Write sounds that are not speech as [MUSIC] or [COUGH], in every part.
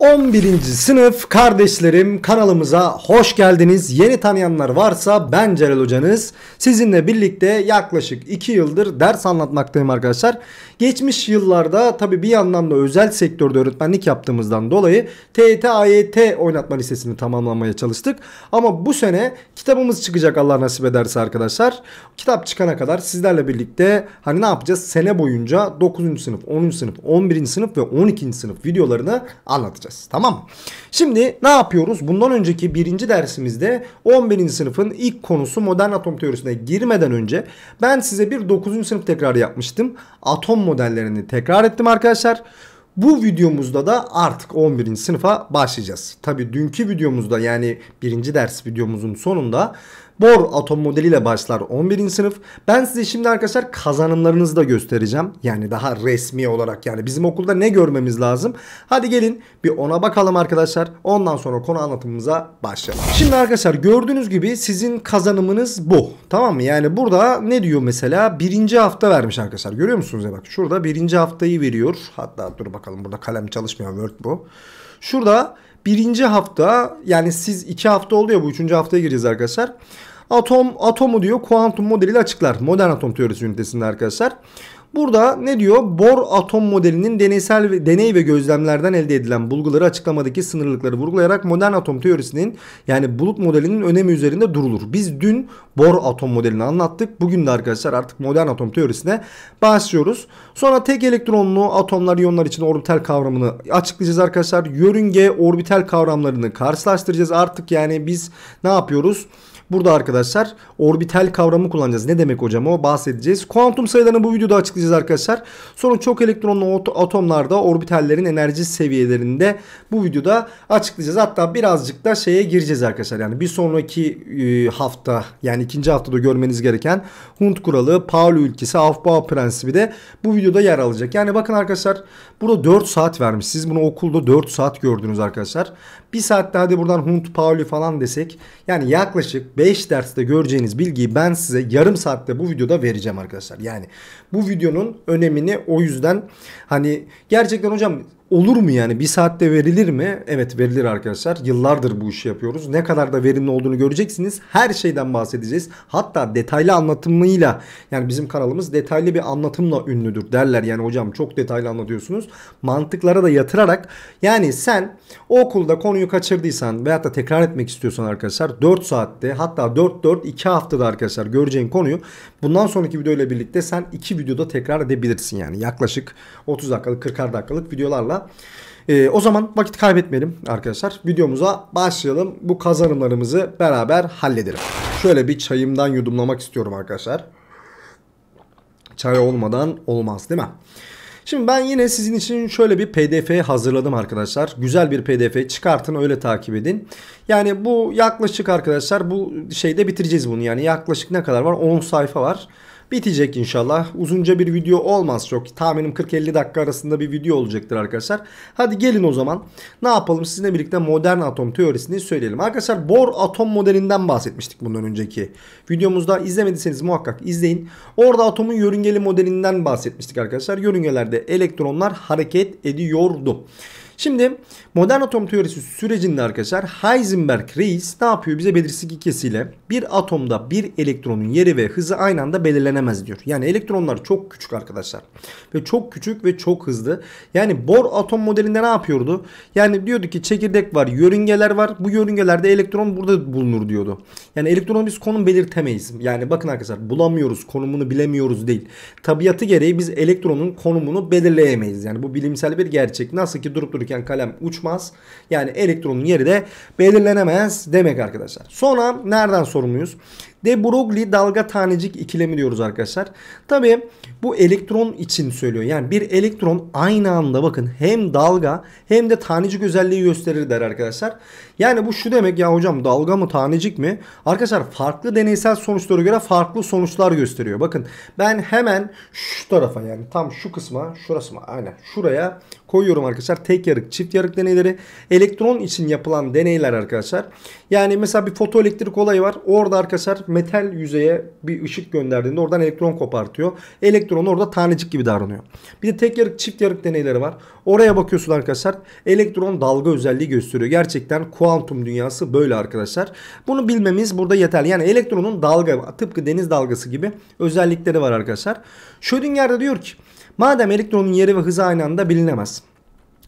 11. sınıf kardeşlerim kanalımıza hoş geldiniz. Yeni tanıyanlar varsa ben Celal Hocanız. Sizinle birlikte yaklaşık 2 yıldır ders anlatmaktayım arkadaşlar. Geçmiş yıllarda tabi bir yandan da özel sektörde öğretmenlik yaptığımızdan dolayı TET AYT oynatma listesini tamamlamaya çalıştık. Ama bu sene kitabımız çıkacak Allah nasip ederse arkadaşlar. Kitap çıkana kadar sizlerle birlikte hani ne yapacağız? Sene boyunca 9. sınıf, 10. sınıf, 11. sınıf ve 12. sınıf videolarını anlatacağız çalışacağız. Tamam Şimdi ne yapıyoruz? Bundan önceki birinci dersimizde 11. sınıfın ilk konusu modern atom teorisine girmeden önce ben size bir 9. sınıf tekrarı yapmıştım. Atom modellerini tekrar ettim arkadaşlar. Bu videomuzda da artık 11. sınıfa başlayacağız. Tabi dünkü videomuzda yani birinci ders videomuzun sonunda Bor atom modeliyle başlar 11. sınıf. Ben size şimdi arkadaşlar kazanımlarınızı da göstereceğim. Yani daha resmi olarak yani bizim okulda ne görmemiz lazım? Hadi gelin bir ona bakalım arkadaşlar. Ondan sonra konu anlatımımıza başlayalım. Şimdi arkadaşlar gördüğünüz gibi sizin kazanımınız bu. Tamam mı? Yani burada ne diyor mesela? Birinci hafta vermiş arkadaşlar. Görüyor musunuz ya bak şurada birinci haftayı veriyor. Hatta dur bakalım burada kalem çalışmıyor Word bu. Şurada birinci hafta yani siz iki hafta oluyor bu üçüncü haftaya gireceğiz arkadaşlar atom atomu diyor kuantum modeliyle açıklar. Modern atom teorisi ünitesinde arkadaşlar. Burada ne diyor? Bor atom modelinin deneysel deney ve gözlemlerden elde edilen bulguları açıklamadaki sınırlıkları vurgulayarak modern atom teorisinin yani bulut modelinin önemi üzerinde durulur. Biz dün Bor atom modelini anlattık. Bugün de arkadaşlar artık modern atom teorisine başlıyoruz. Sonra tek elektronlu atomlar iyonlar için orbital kavramını açıklayacağız arkadaşlar. Yörünge orbital kavramlarını karşılaştıracağız. Artık yani biz ne yapıyoruz? Burada arkadaşlar orbital kavramı kullanacağız. Ne demek hocam o bahsedeceğiz. Kuantum sayılarını bu videoda açıklayacağız arkadaşlar. Sonra çok elektronlu atomlarda orbitallerin enerji seviyelerinde bu videoda açıklayacağız. Hatta birazcık da şeye gireceğiz arkadaşlar. Yani bir sonraki e, hafta yani ikinci haftada görmeniz gereken Hund kuralı, Pauli ülkesi, Aufbau prensibi de bu videoda yer alacak. Yani bakın arkadaşlar burada 4 saat vermiş. Siz bunu okulda 4 saat gördünüz arkadaşlar. Bir saat daha de buradan Hund, Pauli falan desek yani yaklaşık 5 derste göreceğiniz bilgiyi ben size yarım saatte bu videoda vereceğim arkadaşlar. Yani bu videonun önemini o yüzden hani gerçekten hocam olur mu yani? Bir saatte verilir mi? Evet verilir arkadaşlar. Yıllardır bu işi yapıyoruz. Ne kadar da verimli olduğunu göreceksiniz. Her şeyden bahsedeceğiz. Hatta detaylı anlatımıyla yani bizim kanalımız detaylı bir anlatımla ünlüdür derler. Yani hocam çok detaylı anlatıyorsunuz. Mantıklara da yatırarak yani sen o okulda konuyu kaçırdıysan veyahut da tekrar etmek istiyorsan arkadaşlar 4 saatte hatta 4-4-2 haftada arkadaşlar göreceğin konuyu bundan sonraki videoyla birlikte sen 2 videoda tekrar edebilirsin. Yani yaklaşık 30 dakikalık 40 dakikalık videolarla e, o zaman vakit kaybetmeyelim arkadaşlar. Videomuza başlayalım. Bu kazanımlarımızı beraber halledelim. Şöyle bir çayımdan yudumlamak istiyorum arkadaşlar. Çay olmadan olmaz değil mi? Şimdi ben yine sizin için şöyle bir pdf hazırladım arkadaşlar. Güzel bir pdf çıkartın öyle takip edin. Yani bu yaklaşık arkadaşlar bu şeyde bitireceğiz bunu. Yani yaklaşık ne kadar var? 10 sayfa var bitecek inşallah. Uzunca bir video olmaz çok. Tahminim 40-50 dakika arasında bir video olacaktır arkadaşlar. Hadi gelin o zaman ne yapalım sizinle birlikte modern atom teorisini söyleyelim. Arkadaşlar Bohr atom modelinden bahsetmiştik bundan önceki videomuzda. izlemediyseniz muhakkak izleyin. Orada atomun yörüngeli modelinden bahsetmiştik arkadaşlar. Yörüngelerde elektronlar hareket ediyordu. Şimdi modern atom teorisi sürecinde arkadaşlar Heisenberg-Reis ne yapıyor? Bize belirsizlik ilkesiyle bir atomda bir elektronun yeri ve hızı aynı anda belirlenemez diyor. Yani elektronlar çok küçük arkadaşlar. Ve çok küçük ve çok hızlı. Yani Bohr atom modelinde ne yapıyordu? Yani diyordu ki çekirdek var, yörüngeler var. Bu yörüngelerde elektron burada bulunur diyordu. Yani elektronu biz konum belirtemeyiz. Yani bakın arkadaşlar bulamıyoruz, konumunu bilemiyoruz değil. Tabiatı gereği biz elektronun konumunu belirleyemeyiz. Yani bu bilimsel bir gerçek. Nasıl ki durup durup çalışırken kalem uçmaz. Yani elektronun yeri de belirlenemez demek arkadaşlar. Sonra nereden sorumluyuz? De Broglie dalga tanecik ikilemi diyoruz arkadaşlar. tabi bu elektron için söylüyor. Yani bir elektron aynı anda bakın hem dalga hem de tanecik özelliği gösterir der arkadaşlar. Yani bu şu demek ya hocam dalga mı tanecik mi? Arkadaşlar farklı deneysel sonuçlara göre farklı sonuçlar gösteriyor. Bakın ben hemen şu tarafa yani tam şu kısma şurası mı? Aynen şuraya koyuyorum arkadaşlar. Tek yarık çift yarık deneyleri. Elektron için yapılan deneyler arkadaşlar. Yani mesela bir fotoelektrik olayı var. Orada arkadaşlar metal yüzeye bir ışık gönderdiğinde oradan elektron kopartıyor. Elektron elektron orada tanecik gibi davranıyor. Bir de tek yarık çift yarık deneyleri var. Oraya bakıyorsun arkadaşlar. Elektron dalga özelliği gösteriyor. Gerçekten kuantum dünyası böyle arkadaşlar. Bunu bilmemiz burada yeterli. Yani elektronun dalga tıpkı deniz dalgası gibi özellikleri var arkadaşlar. Schrödinger de diyor ki madem elektronun yeri ve hızı aynı anda bilinemez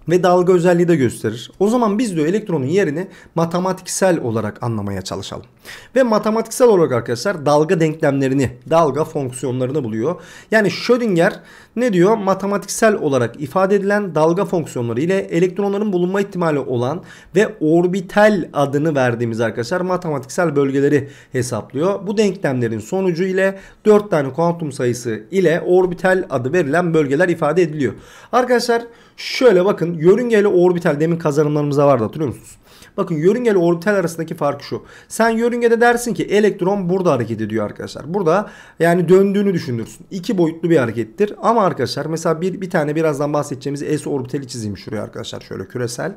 ve dalga özelliği de gösterir. O zaman biz de elektronun yerini matematiksel olarak anlamaya çalışalım. Ve matematiksel olarak arkadaşlar dalga denklemlerini, dalga fonksiyonlarını buluyor. Yani Schrödinger ne diyor? Matematiksel olarak ifade edilen dalga fonksiyonları ile elektronların bulunma ihtimali olan ve orbital adını verdiğimiz arkadaşlar matematiksel bölgeleri hesaplıyor. Bu denklemlerin sonucu ile 4 tane kuantum sayısı ile orbital adı verilen bölgeler ifade ediliyor. Arkadaşlar şöyle bakın yörüngeli orbital demin kazanımlarımıza vardı hatırlıyor musunuz? Bakın yörüngeli orbital arasındaki fark şu. Sen yörüngede dersin ki elektron burada hareket ediyor arkadaşlar. Burada yani döndüğünü düşünürsün. İki boyutlu bir harekettir ama arkadaşlar mesela bir, bir tane birazdan bahsedeceğimiz S orbitali çizeyim şuraya arkadaşlar şöyle küresel.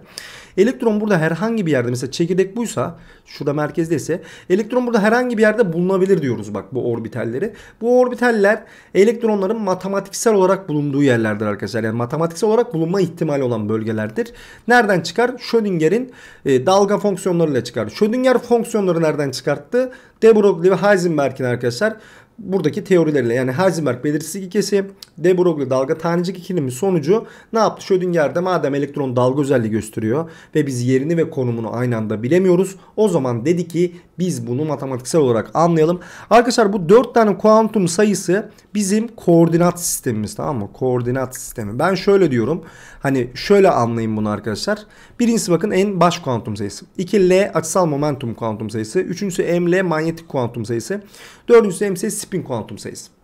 Elektron burada herhangi bir yerde mesela çekirdek buysa şurada merkezde ise elektron burada herhangi bir yerde bulunabilir diyoruz bak bu orbitalleri. Bu orbitaller elektronların matematiksel olarak bulunduğu yerlerdir arkadaşlar. Yani matematiksel olarak bulunma ihtimali olan bölgelerdir. Nereden çıkar? Schrödinger'in e, dalga fonksiyonlarıyla çıkar. Schrödinger fonksiyonları nereden çıkarttı? De Broglie ve Heisenberg'in arkadaşlar buradaki teorilerle yani Heisenberg belirsiz ikisi, de Broglie dalga tanecik ikilinin sonucu ne yaptı? Schrödinger'de madem elektron dalga özelliği gösteriyor ve biz yerini ve konumunu aynı anda bilemiyoruz. O zaman dedi ki biz bunu matematiksel olarak anlayalım. Arkadaşlar bu 4 tane kuantum sayısı bizim koordinat sistemimiz tamam mı? Koordinat sistemi. Ben şöyle diyorum. Hani şöyle anlayın bunu arkadaşlar. Birincisi bakın en baş kuantum sayısı. 2 L açısal momentum kuantum sayısı. Üçüncüsü m l manyetik kuantum sayısı. Dördüncüsü m MC spin kuantum sayısı.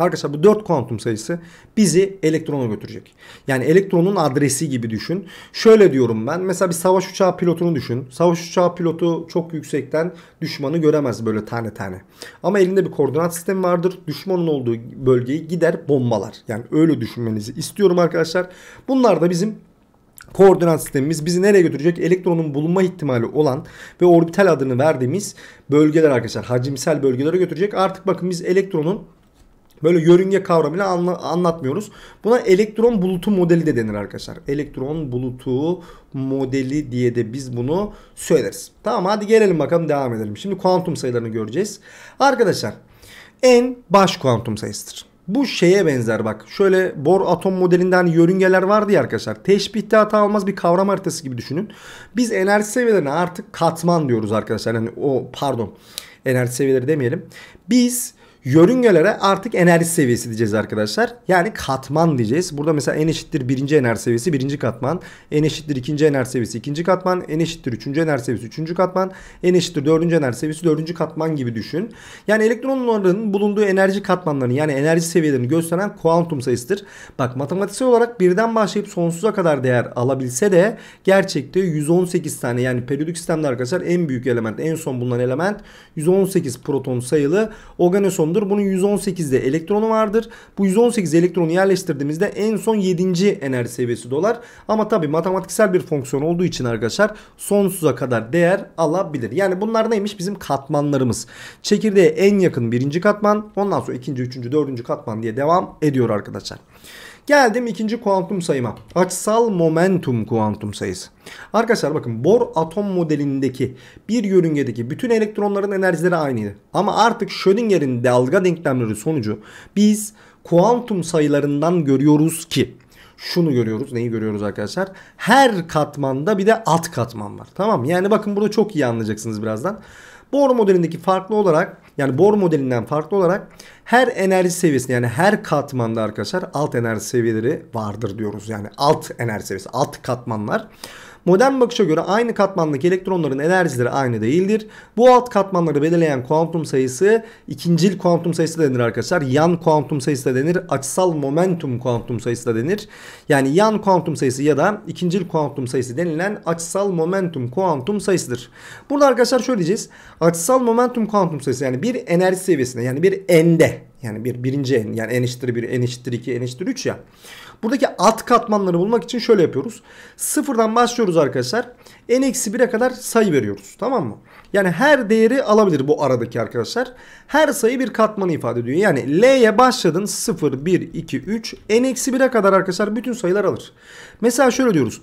Arkadaşlar bu 4 kuantum sayısı bizi elektrona götürecek. Yani elektronun adresi gibi düşün. Şöyle diyorum ben. Mesela bir savaş uçağı pilotunu düşün. Savaş uçağı pilotu çok yüksekten düşmanı göremez böyle tane tane. Ama elinde bir koordinat sistemi vardır. Düşmanın olduğu bölgeyi gider bombalar. Yani öyle düşünmenizi istiyorum arkadaşlar. Bunlar da bizim koordinat sistemimiz bizi nereye götürecek? Elektronun bulunma ihtimali olan ve orbital adını verdiğimiz bölgeler arkadaşlar. Hacimsel bölgelere götürecek. Artık bakın biz elektronun Böyle yörünge kavramıyla anla, anlatmıyoruz. Buna elektron bulutu modeli de denir arkadaşlar. Elektron bulutu modeli diye de biz bunu söyleriz. Tamam hadi gelelim bakalım devam edelim. Şimdi kuantum sayılarını göreceğiz. Arkadaşlar en baş kuantum sayısıdır. Bu şeye benzer bak. Şöyle bor atom modelinden yörüngeler vardı ya arkadaşlar. Teşbihte hata olmaz bir kavram haritası gibi düşünün. Biz enerji seviyelerine artık katman diyoruz arkadaşlar. Yani o pardon enerji seviyeleri demeyelim. Biz Yörüngelere artık enerji seviyesi diyeceğiz arkadaşlar. Yani katman diyeceğiz. Burada mesela en eşittir birinci enerji seviyesi birinci katman. En eşittir ikinci enerji seviyesi ikinci katman. En eşittir üçüncü enerji seviyesi üçüncü katman. En eşittir dördüncü enerji seviyesi dördüncü katman gibi düşün. Yani elektronların bulunduğu enerji katmanlarını yani enerji seviyelerini gösteren kuantum sayısıdır. Bak matematiksel olarak birden başlayıp sonsuza kadar değer alabilse de gerçekte 118 tane yani periyodik sistemde arkadaşlar en büyük element en son bulunan element 118 proton sayılı organeson atomdur. Bunun 118'de elektronu vardır. Bu 118 elektronu yerleştirdiğimizde en son 7. enerji seviyesi dolar. Ama tabii matematiksel bir fonksiyon olduğu için arkadaşlar sonsuza kadar değer alabilir. Yani bunlar neymiş? Bizim katmanlarımız. Çekirdeğe en yakın birinci katman. Ondan sonra ikinci, üçüncü, dördüncü katman diye devam ediyor arkadaşlar. Geldim ikinci kuantum sayıma. Açsal momentum kuantum sayısı. Arkadaşlar bakın Bohr atom modelindeki bir yörüngedeki bütün elektronların enerjileri aynıydı. Ama artık Schrödinger'in dalga denklemleri sonucu biz kuantum sayılarından görüyoruz ki şunu görüyoruz. Neyi görüyoruz arkadaşlar? Her katmanda bir de alt katman var. Tamam Yani bakın burada çok iyi anlayacaksınız birazdan. Bohr modelindeki farklı olarak yani Bohr modelinden farklı olarak her enerji seviyesi yani her katmanda arkadaşlar alt enerji seviyeleri vardır diyoruz. Yani alt enerji seviyesi alt katmanlar. Modern bakışa göre aynı katmandaki elektronların enerjileri aynı değildir. Bu alt katmanları belirleyen kuantum sayısı ikincil kuantum sayısı denir arkadaşlar. Yan kuantum sayısı da denir. Açısal momentum kuantum sayısı da denir. Yani yan kuantum sayısı ya da ikincil kuantum sayısı denilen açısal momentum kuantum sayısıdır. Burada arkadaşlar şöyle diyeceğiz. Açısal momentum kuantum sayısı yani bir enerji seviyesinde yani bir n'de yani bir birinci n yani n eşittir 1, n eşittir 2, n eşittir 3 ya. Buradaki alt katmanları bulmak için şöyle yapıyoruz. Sıfırdan başlıyoruz arkadaşlar. N-1'e kadar sayı veriyoruz. Tamam mı? Yani her değeri alabilir bu aradaki arkadaşlar. Her sayı bir katmanı ifade ediyor. Yani L'ye başladın 0, 1, 2, 3. N-1'e kadar arkadaşlar bütün sayılar alır. Mesela şöyle diyoruz.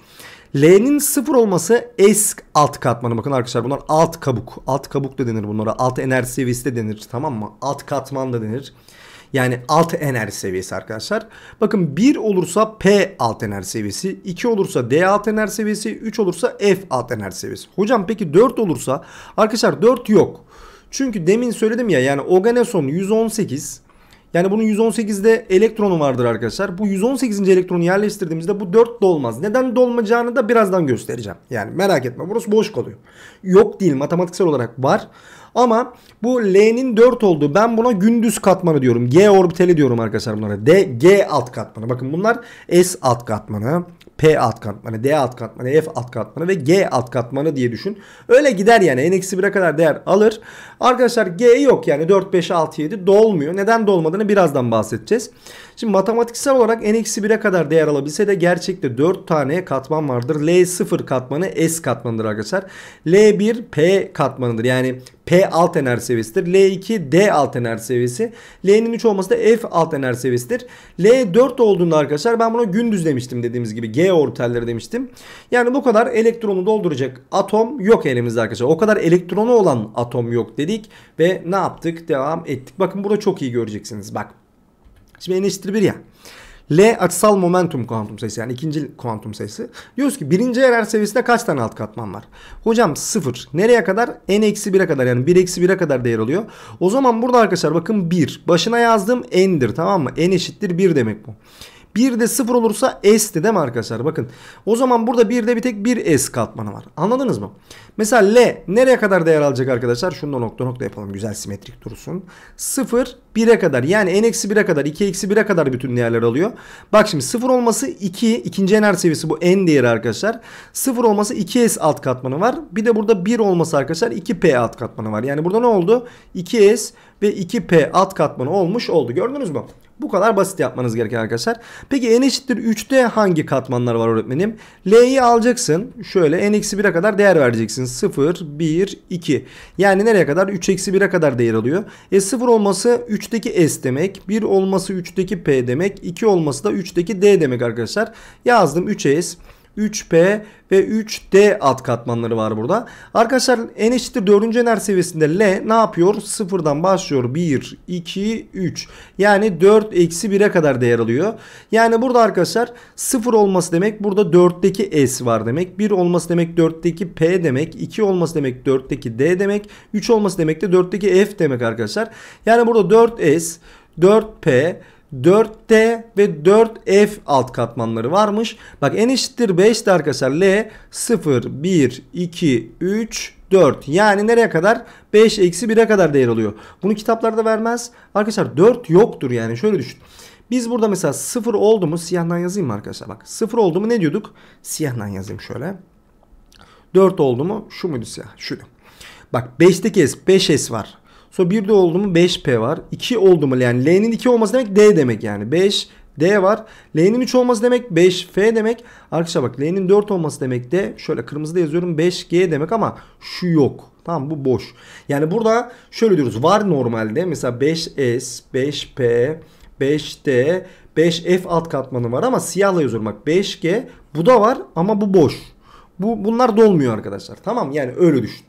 L'nin sıfır olması S alt katmanı. Bakın arkadaşlar bunlar alt kabuk. Alt kabuk da denir bunlara. Alt enerji seviyesi de denir. Tamam mı? Alt katman da denir. Yani alt enerji seviyesi arkadaşlar. Bakın 1 olursa P alt enerji seviyesi, 2 olursa D alt enerji seviyesi, 3 olursa F alt enerji seviyesi. Hocam peki 4 olursa arkadaşlar 4 yok. Çünkü demin söyledim ya yani organeson 118 yani bunun 118'de elektronu vardır arkadaşlar. Bu 118. elektronu yerleştirdiğimizde bu 4 dolmaz. Neden dolmayacağını da birazdan göstereceğim. Yani merak etme burası boş kalıyor. Yok değil matematiksel olarak var. Ama bu L'nin 4 olduğu ben buna gündüz katmanı diyorum. G orbitali diyorum arkadaşlar bunlara. D, G alt katmanı. Bakın bunlar S alt katmanı. P alt katmanı, D alt katmanı, F alt katmanı ve G alt katmanı diye düşün. Öyle gider yani. N-1'e kadar değer alır. Arkadaşlar G yok yani 4, 5, 6, 7 dolmuyor. Neden dolmadığını birazdan bahsedeceğiz. Şimdi matematiksel olarak n-1'e kadar değer alabilse de gerçekte 4 tane katman vardır. L0 katmanı S katmanıdır arkadaşlar. L1 P katmanıdır. Yani P alt ener seviyesidir. L2 D alt ener seviyesi. L'nin 3 olması da F alt ener seviyesidir. L4 olduğunda arkadaşlar ben buna gündüz demiştim dediğimiz gibi. G orbitalleri demiştim. Yani bu kadar elektronu dolduracak atom yok elimizde arkadaşlar. O kadar elektronu olan atom yok dedik. Ve ne yaptık? Devam ettik. Bakın burada çok iyi göreceksiniz. Bak Şimdi n eşittir 1 ya. L açısal momentum kuantum sayısı yani ikinci kuantum sayısı. Diyoruz ki birinci erer seviyesinde kaç tane alt katman var? Hocam sıfır. Nereye kadar? N eksi 1'e kadar yani 1 eksi 1'e kadar değer alıyor. O zaman burada arkadaşlar bakın 1. Başına yazdım n'dir tamam mı? N eşittir 1 demek bu. Bir de sıfır olursa S'ti değil mi arkadaşlar? Bakın o zaman burada bir de bir tek bir S katmanı var. Anladınız mı? Mesela L nereye kadar değer alacak arkadaşlar? Şunu da nokta nokta yapalım. Güzel simetrik dursun. Sıfır bire kadar yani n-1'e kadar 2-1'e kadar bütün değerler alıyor. Bak şimdi sıfır olması 2. ikinci enerji seviyesi bu n değeri arkadaşlar. Sıfır olması 2S alt katmanı var. Bir de burada bir olması arkadaşlar 2P alt katmanı var. Yani burada ne oldu? 2S ve 2P alt katmanı olmuş oldu. Gördünüz mü? Bu kadar basit yapmanız gereken arkadaşlar. Peki n eşittir 3'te hangi katmanlar var öğretmenim? L'yi alacaksın. Şöyle n eksi 1'e kadar değer vereceksin. 0, 1, 2. Yani nereye kadar? 3 eksi 1'e kadar değer alıyor. E 0 olması 3'teki s demek. 1 olması 3'teki p demek. 2 olması da 3'teki d demek arkadaşlar. Yazdım 3s. 3P ve 3D alt katmanları var burada. Arkadaşlar en eşittir 4. ener seviyesinde L ne yapıyor? 0'dan başlıyor. 1, 2, 3. Yani 4 eksi 1'e kadar değer alıyor. Yani burada arkadaşlar 0 olması demek burada 4'teki S var demek. 1 olması demek 4'teki P demek. 2 olması demek 4'teki D demek. 3 olması demek de 4'teki F demek arkadaşlar. Yani burada 4S, 4P, 4T ve 4F alt katmanları varmış. Bak en eşittir 5 de arkadaşlar. L 0, 1, 2, 3, 4. Yani nereye kadar? 5 eksi 1'e kadar değer alıyor. Bunu kitaplarda vermez. Arkadaşlar 4 yoktur yani. Şöyle düşün. Biz burada mesela 0 oldu mu siyahdan yazayım mı arkadaşlar? Bak 0 oldu mu ne diyorduk? Siyahdan yazayım şöyle. 4 oldu mu? Şu muydu siyah? Şuydu. Bak 5'teki S 5S var. Sonra 1 de oldu mu 5P var. 2 oldu mu yani L'nin 2 olması demek D demek yani. 5 D var. L'nin 3 olması demek 5F demek. Arkadaşlar bak L'nin 4 olması demek de şöyle kırmızıda yazıyorum 5G demek ama şu yok. Tamam bu boş. Yani burada şöyle diyoruz. Var normalde mesela 5S, 5P, 5D, 5F alt katmanı var ama siyahla yazıyorum. Bak 5G bu da var ama bu boş. Bu, bunlar dolmuyor arkadaşlar. Tamam yani öyle düşün.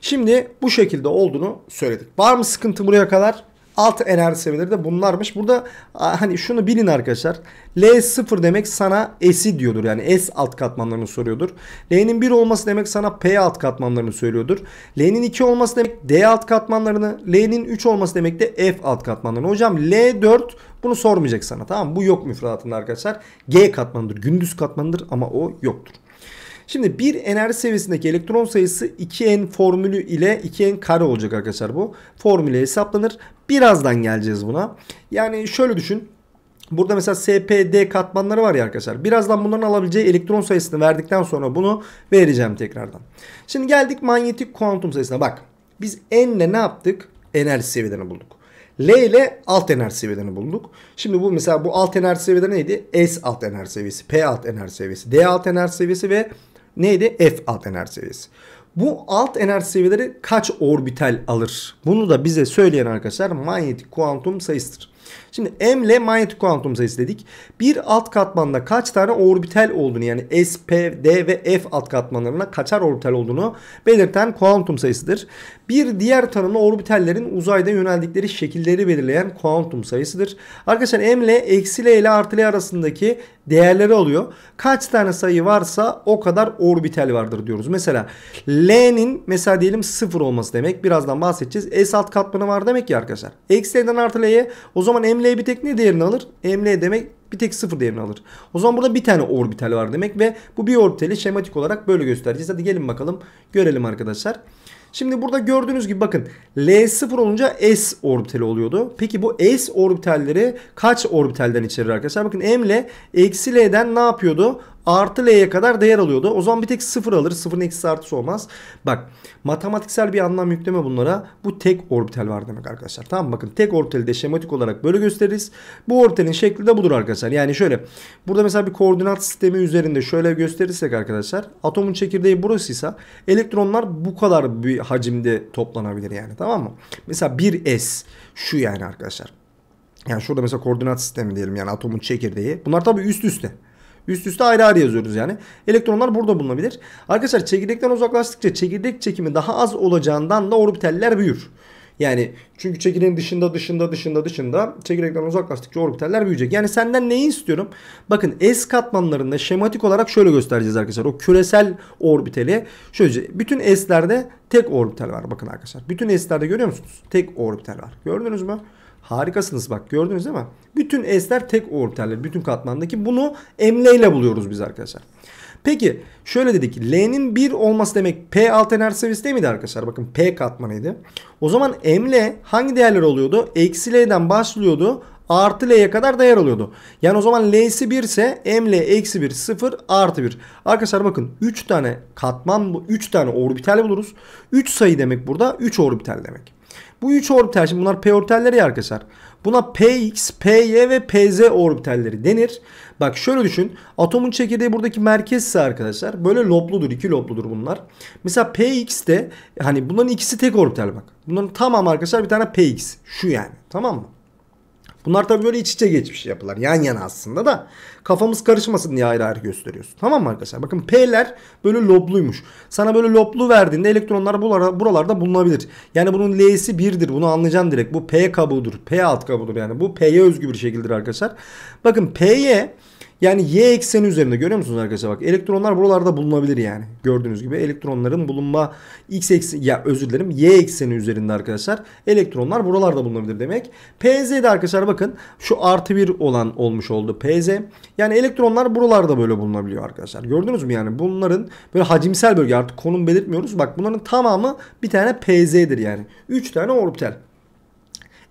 Şimdi bu şekilde olduğunu söyledik. Var mı sıkıntı buraya kadar? Alt enerji seviyeleri de bunlarmış. Burada hani şunu bilin arkadaşlar. L0 demek sana S'i diyordur. Yani S alt katmanlarını soruyordur. L'nin 1 olması demek sana P alt katmanlarını söylüyordur. L'nin 2 olması demek D alt katmanlarını. L'nin 3 olması demek de F alt katmanlarını. Hocam L4 bunu sormayacak sana tamam mı? Bu yok müfredatında arkadaşlar. G katmanıdır. Gündüz katmanıdır ama o yoktur. Şimdi bir enerji seviyesindeki elektron sayısı 2n formülü ile 2n kare olacak arkadaşlar bu. Formüle hesaplanır. Birazdan geleceğiz buna. Yani şöyle düşün. Burada mesela SPD katmanları var ya arkadaşlar. Birazdan bunların alabileceği elektron sayısını verdikten sonra bunu vereceğim tekrardan. Şimdi geldik manyetik kuantum sayısına. Bak biz n ile ne yaptık? Enerji seviyelerini bulduk. L ile alt enerji seviyelerini bulduk. Şimdi bu mesela bu alt enerji seviyeleri neydi? S alt enerji seviyesi, P alt enerji seviyesi, D alt enerji seviyesi ve neydi? F alt enerji seviyesi. Bu alt enerji seviyeleri kaç orbital alır? Bunu da bize söyleyen arkadaşlar manyetik kuantum sayısıdır. Şimdi M ile manyetik kuantum sayısı dedik. Bir alt katmanda kaç tane orbital olduğunu yani S, P, D ve F alt katmanlarına kaçar orbital olduğunu belirten kuantum sayısıdır. Bir diğer tanımı, orbitallerin uzayda yöneldikleri şekilleri belirleyen kuantum sayısıdır. Arkadaşlar m ile eksi L ile artı L arasındaki değerleri alıyor. Kaç tane sayı varsa o kadar orbital vardır diyoruz. Mesela L'nin mesela diyelim sıfır olması demek. Birazdan bahsedeceğiz. S alt katmanı var demek ya arkadaşlar. Eksi L'den artı L'ye o zaman ML bir tek ne değerini alır? ML demek bir tek sıfır değerini alır. O zaman burada bir tane orbital var demek ve bu bir orbitali şematik olarak böyle göstereceğiz. Hadi gelin bakalım görelim arkadaşlar. Şimdi burada gördüğünüz gibi bakın L0 olunca S orbitali oluyordu. Peki bu S orbitalleri kaç orbitalden içerir arkadaşlar? Bakın M ile eksi L'den ne yapıyordu? artı l'ye kadar değer alıyordu. O zaman bir tek 0 alır. 0'ın eksi artısı olmaz. Bak matematiksel bir anlam yükleme bunlara. Bu tek orbital var demek arkadaşlar. Tamam bakın tek orbitali de şematik olarak böyle gösteririz. Bu orbitalin şekli de budur arkadaşlar. Yani şöyle burada mesela bir koordinat sistemi üzerinde şöyle gösterirsek arkadaşlar. Atomun çekirdeği burasıysa elektronlar bu kadar bir hacimde toplanabilir yani tamam mı? Mesela 1s şu yani arkadaşlar. Yani şurada mesela koordinat sistemi diyelim yani atomun çekirdeği. Bunlar tabii üst üste. Üst üste ayrı ayrı yazıyoruz yani. Elektronlar burada bulunabilir. Arkadaşlar çekirdekten uzaklaştıkça çekirdek çekimi daha az olacağından da orbiteller büyür. Yani çünkü çekirdeğin dışında dışında dışında dışında çekirdekten uzaklaştıkça orbiteller büyüyecek. Yani senden neyi istiyorum? Bakın S katmanlarında şematik olarak şöyle göstereceğiz arkadaşlar. O küresel orbiteli şöyle bütün S'lerde tek orbital var bakın arkadaşlar. Bütün S'lerde görüyor musunuz? Tek orbital var. Gördünüz mü? Harikasınız bak gördünüz değil mi? bütün S'ler tek orbitalleri bütün katmandaki bunu emle ile buluyoruz biz arkadaşlar. Peki şöyle dedik L'nin 1 olması demek P alt enerji seviyesi değil miydi arkadaşlar? Bakın P katmanıydı. O zaman M'le hangi değerler oluyordu? Eksi L'den başlıyordu artı L'ye kadar değer alıyordu. Yani o zaman L'si 1 ise M eksi 1 0 artı 1. Arkadaşlar bakın 3 tane katman 3 tane orbital buluruz. 3 sayı demek burada 3 orbital demek. Bu 3 orbital şimdi bunlar p orbitalleri ya arkadaşlar. Buna px, py ve pz orbitalleri denir. Bak şöyle düşün. Atomun çekirdeği buradaki merkezse arkadaşlar böyle lobludur. iki lobludur bunlar. Mesela px de hani bunların ikisi tek orbital bak. Bunların tamam arkadaşlar bir tane px. Şu yani. Tamam mı? Bunlar tabii böyle iç içe geçmiş yapılar. Yan yana aslında da kafamız karışmasın diye ayrı ayrı gösteriyorsun. Tamam mı arkadaşlar? Bakın P'ler böyle lobluymuş. Sana böyle loblu verdiğinde elektronlar buralarda bulunabilir. Yani bunun L'si 1'dir. Bunu anlayacaksın direkt. Bu P kabuğudur. P alt kabuğudur yani. Bu P'ye özgü bir şekildir arkadaşlar. Bakın P'ye yani y ekseni üzerinde görüyor musunuz arkadaşlar bak elektronlar buralarda bulunabilir yani. Gördüğünüz gibi elektronların bulunma x ekseni ya özür dilerim y ekseni üzerinde arkadaşlar elektronlar buralarda bulunabilir demek. Pz'de arkadaşlar bakın şu artı bir olan olmuş oldu Pz. Yani elektronlar buralarda böyle bulunabiliyor arkadaşlar. Gördünüz mü yani bunların böyle hacimsel bölge artık konum belirtmiyoruz. Bak bunların tamamı bir tane Pz'dir yani. 3 tane orbital.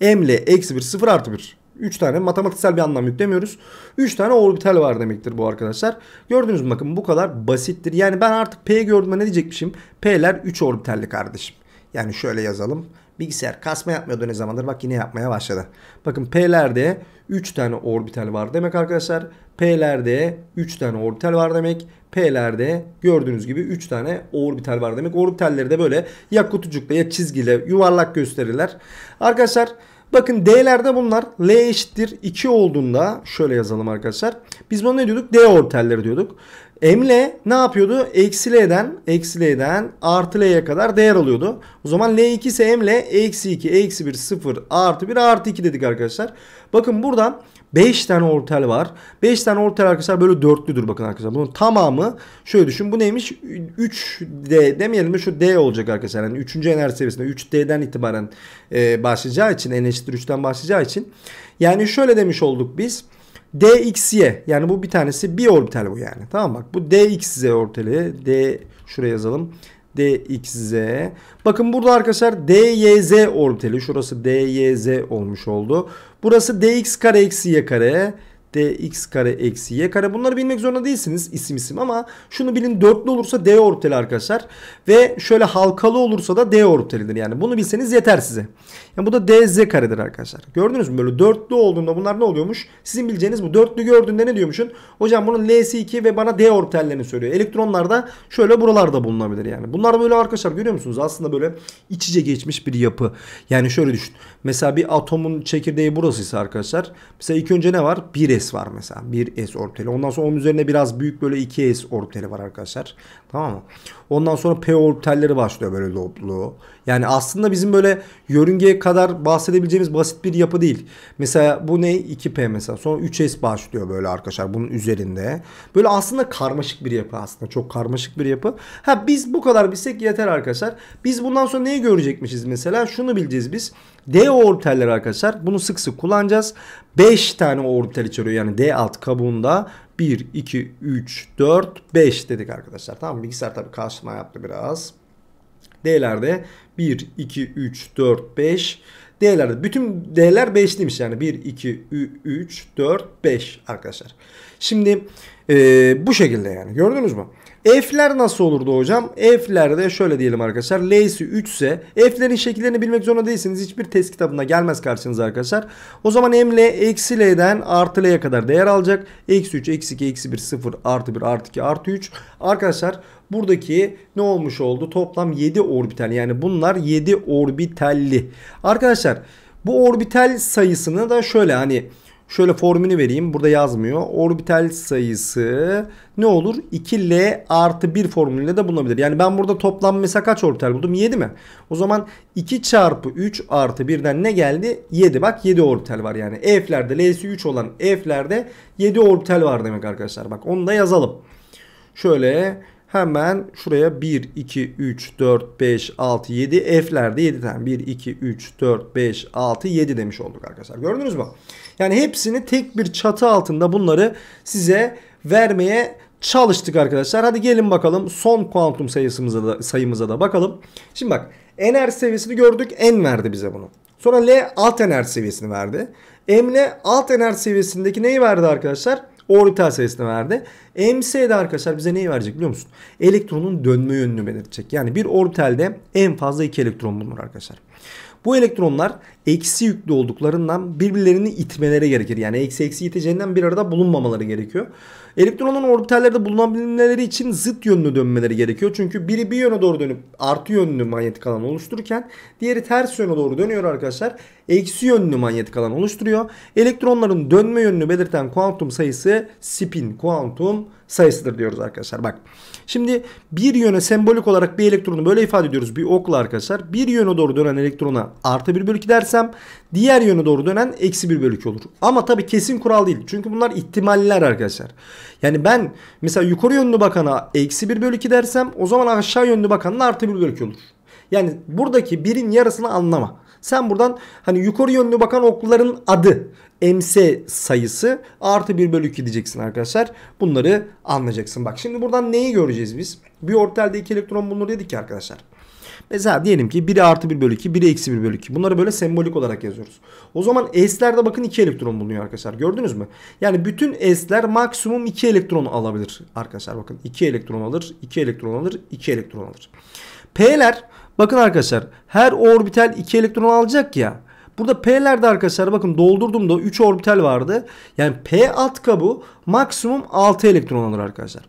M ile eksi 1 0 artı 1. 3 tane matematiksel bir anlam yüklemiyoruz. 3 tane orbital var demektir bu arkadaşlar. Gördüğünüz mü bakın bu kadar basittir. Yani ben artık P gördüğümde ne diyecekmişim? P'ler 3 orbitalli kardeşim. Yani şöyle yazalım. Bilgisayar kasma yapmıyordu ne zamandır. Bak yine yapmaya başladı. Bakın P'lerde 3 tane orbital var demek arkadaşlar. P'lerde 3 tane orbital var demek. P'lerde gördüğünüz gibi 3 tane orbital var demek. Orbitalleri de böyle ya kutucukla ya çizgiyle yuvarlak gösterirler. Arkadaşlar Bakın D'lerde bunlar L eşittir 2 olduğunda şöyle yazalım arkadaşlar. Biz buna ne diyorduk? D ortelleri diyorduk. Emle ne yapıyordu? Eksi L'den, eksi L'den artı L'ye kadar değer alıyordu. O zaman L2 ise Emle eksi 2, eksi 1, 0, artı 1, artı 2 dedik arkadaşlar. Bakın burada 5 tane ortel var. 5 tane ortel arkadaşlar böyle dörtlüdür bakın arkadaşlar. Bunun tamamı şöyle düşün. Bu neymiş? 3D demeyelim de şu D olacak arkadaşlar. Yani 3. enerji seviyesinde 3D'den itibaren e, başlayacağı için n eşittir 3'ten başlayacağı için. Yani şöyle demiş olduk biz. DXY yani bu bir tanesi bir orbital bu yani. Tamam bak bu DXZ orbitali. D şuraya yazalım. DXZ. Bakın burada arkadaşlar DYZ orbitali. Şurası DYZ olmuş oldu. Burası dx kare eksi y kare dx kare eksi y kare. Bunları bilmek zorunda değilsiniz isim isim ama şunu bilin dörtlü olursa d orbitali arkadaşlar. Ve şöyle halkalı olursa da d orbitalidir. Yani bunu bilseniz yeter size. Yani bu da DZ karedir arkadaşlar. Gördünüz mü böyle dörtlü olduğunda bunlar ne oluyormuş? Sizin bileceğiniz bu dörtlü gördüğünde ne diyormuşsun? Hocam bunun ls 2 ve bana D orbitallerini söylüyor. Elektronlar da şöyle buralarda bulunabilir yani. Bunlar böyle arkadaşlar görüyor musunuz? Aslında böyle iç içe geçmiş bir yapı. Yani şöyle düşün. Mesela bir atomun çekirdeği burasıysa arkadaşlar. Mesela ilk önce ne var? 1S var mesela. 1S orbitali. Ondan sonra onun üzerine biraz büyük böyle 2S orbitali var arkadaşlar. Tamam mı? Ondan sonra P orbitalleri başlıyor böyle lobluğu. Yani aslında bizim böyle yörüngeye kadar bahsedebileceğimiz basit bir yapı değil. Mesela bu ne? 2P mesela. Sonra 3S başlıyor böyle arkadaşlar bunun üzerinde. Böyle aslında karmaşık bir yapı aslında. Çok karmaşık bir yapı. Ha biz bu kadar bilsek yeter arkadaşlar. Biz bundan sonra neyi görecekmişiz mesela? Şunu bileceğiz biz. D orbitaller arkadaşlar. Bunu sık sık kullanacağız. 5 tane orbital içeriyor. Yani D alt kabuğunda 1, 2, 3, 4, 5 dedik arkadaşlar. Tamam Bilgisayar tabii karşıma yaptı biraz. D'lerde 1, 2, 3, 4, 5. D'lerde bütün D'ler 5'liymiş yani 1, 2, 3, 4, 5 arkadaşlar. Şimdi e, bu şekilde yani gördünüz mü? F'ler nasıl olurdu hocam? F'lerde şöyle diyelim arkadaşlar. L'si 3 ise F'lerin şekillerini bilmek zorunda değilsiniz. Hiçbir test kitabında gelmez karşınıza arkadaşlar. O zaman M L eksi L'den artı L'ye kadar değer alacak. Eksi 3, eksi 2, eksi 1, 0, artı 1, artı 2, artı 3. Arkadaşlar buradaki ne olmuş oldu? Toplam 7 orbital. Yani bunlar 7 orbitalli. Arkadaşlar bu orbital sayısını da şöyle hani Şöyle formülü vereyim. Burada yazmıyor. Orbital sayısı ne olur? 2L artı 1 formülüyle de bulunabilir. Yani ben burada toplam mesela kaç orbital buldum? 7 mi? O zaman 2 çarpı 3 artı 1'den ne geldi? 7. Bak 7 orbital var yani. F'lerde L'si 3 olan F'lerde 7 orbital var demek arkadaşlar. Bak onu da yazalım. Şöyle Hemen şuraya 1, 2, 3, 4, 5, 6, 7. F'lerde 7 tane. 1, 2, 3, 4, 5, 6, 7 demiş olduk arkadaşlar. Gördünüz mü? Yani hepsini tek bir çatı altında bunları size vermeye çalıştık arkadaşlar. Hadi gelin bakalım son kuantum sayısımıza da, sayımıza da bakalım. Şimdi bak enerji seviyesini gördük. N verdi bize bunu. Sonra L alt enerji seviyesini verdi. M'le alt enerji seviyesindeki neyi verdi arkadaşlar? orbital sayısını verdi. de arkadaşlar bize neyi verecek biliyor musun? Elektronun dönme yönünü belirtecek. Yani bir orbitalde en fazla 2 elektron bulunur arkadaşlar. Bu elektronlar eksi yüklü olduklarından birbirlerini itmeleri gerekir. Yani eksi eksi iteceğinden bir arada bulunmamaları gerekiyor. Elektronların orbitallerde bulunabilmeleri için zıt yönlü dönmeleri gerekiyor. Çünkü biri bir yöne doğru dönüp artı yönlü manyetik alan oluştururken diğeri ters yöne doğru dönüyor arkadaşlar. Eksi yönlü manyetik alan oluşturuyor. Elektronların dönme yönünü belirten kuantum sayısı spin kuantum sayısıdır diyoruz arkadaşlar. Bak Şimdi bir yöne sembolik olarak bir elektronu böyle ifade ediyoruz bir okla arkadaşlar. Bir yöne doğru dönen elektrona artı bir bölük dersem diğer yöne doğru dönen eksi bir bölük olur. Ama tabi kesin kural değil. Çünkü bunlar ihtimaller arkadaşlar. Yani ben mesela yukarı yönlü bakana eksi bir bölük dersem o zaman aşağı yönlü bakanın artı bir bölük olur. Yani buradaki birin yarısını anlama. Sen buradan hani yukarı yönlü bakan okların adı emse sayısı artı 1 bölü 2 diyeceksin arkadaşlar. Bunları anlayacaksın. Bak şimdi buradan neyi göreceğiz biz? Bir ortelde 2 elektron bulunur dedik ki arkadaşlar. Mesela diyelim ki 1'e artı 1 bölü 2, 1'e eksi 1 bölü 2. Bunları böyle sembolik olarak yazıyoruz. O zaman S'lerde bakın 2 elektron bulunuyor arkadaşlar. Gördünüz mü? Yani bütün S'ler maksimum 2 elektron alabilir arkadaşlar. Bakın 2 elektron alır, 2 elektron alır, 2 elektron alır. P'ler Bakın arkadaşlar her orbital 2 elektron alacak ya. Burada P'lerde arkadaşlar bakın doldurdum da 3 orbital vardı. Yani P alt kabuğu maksimum 6 elektron alır arkadaşlar.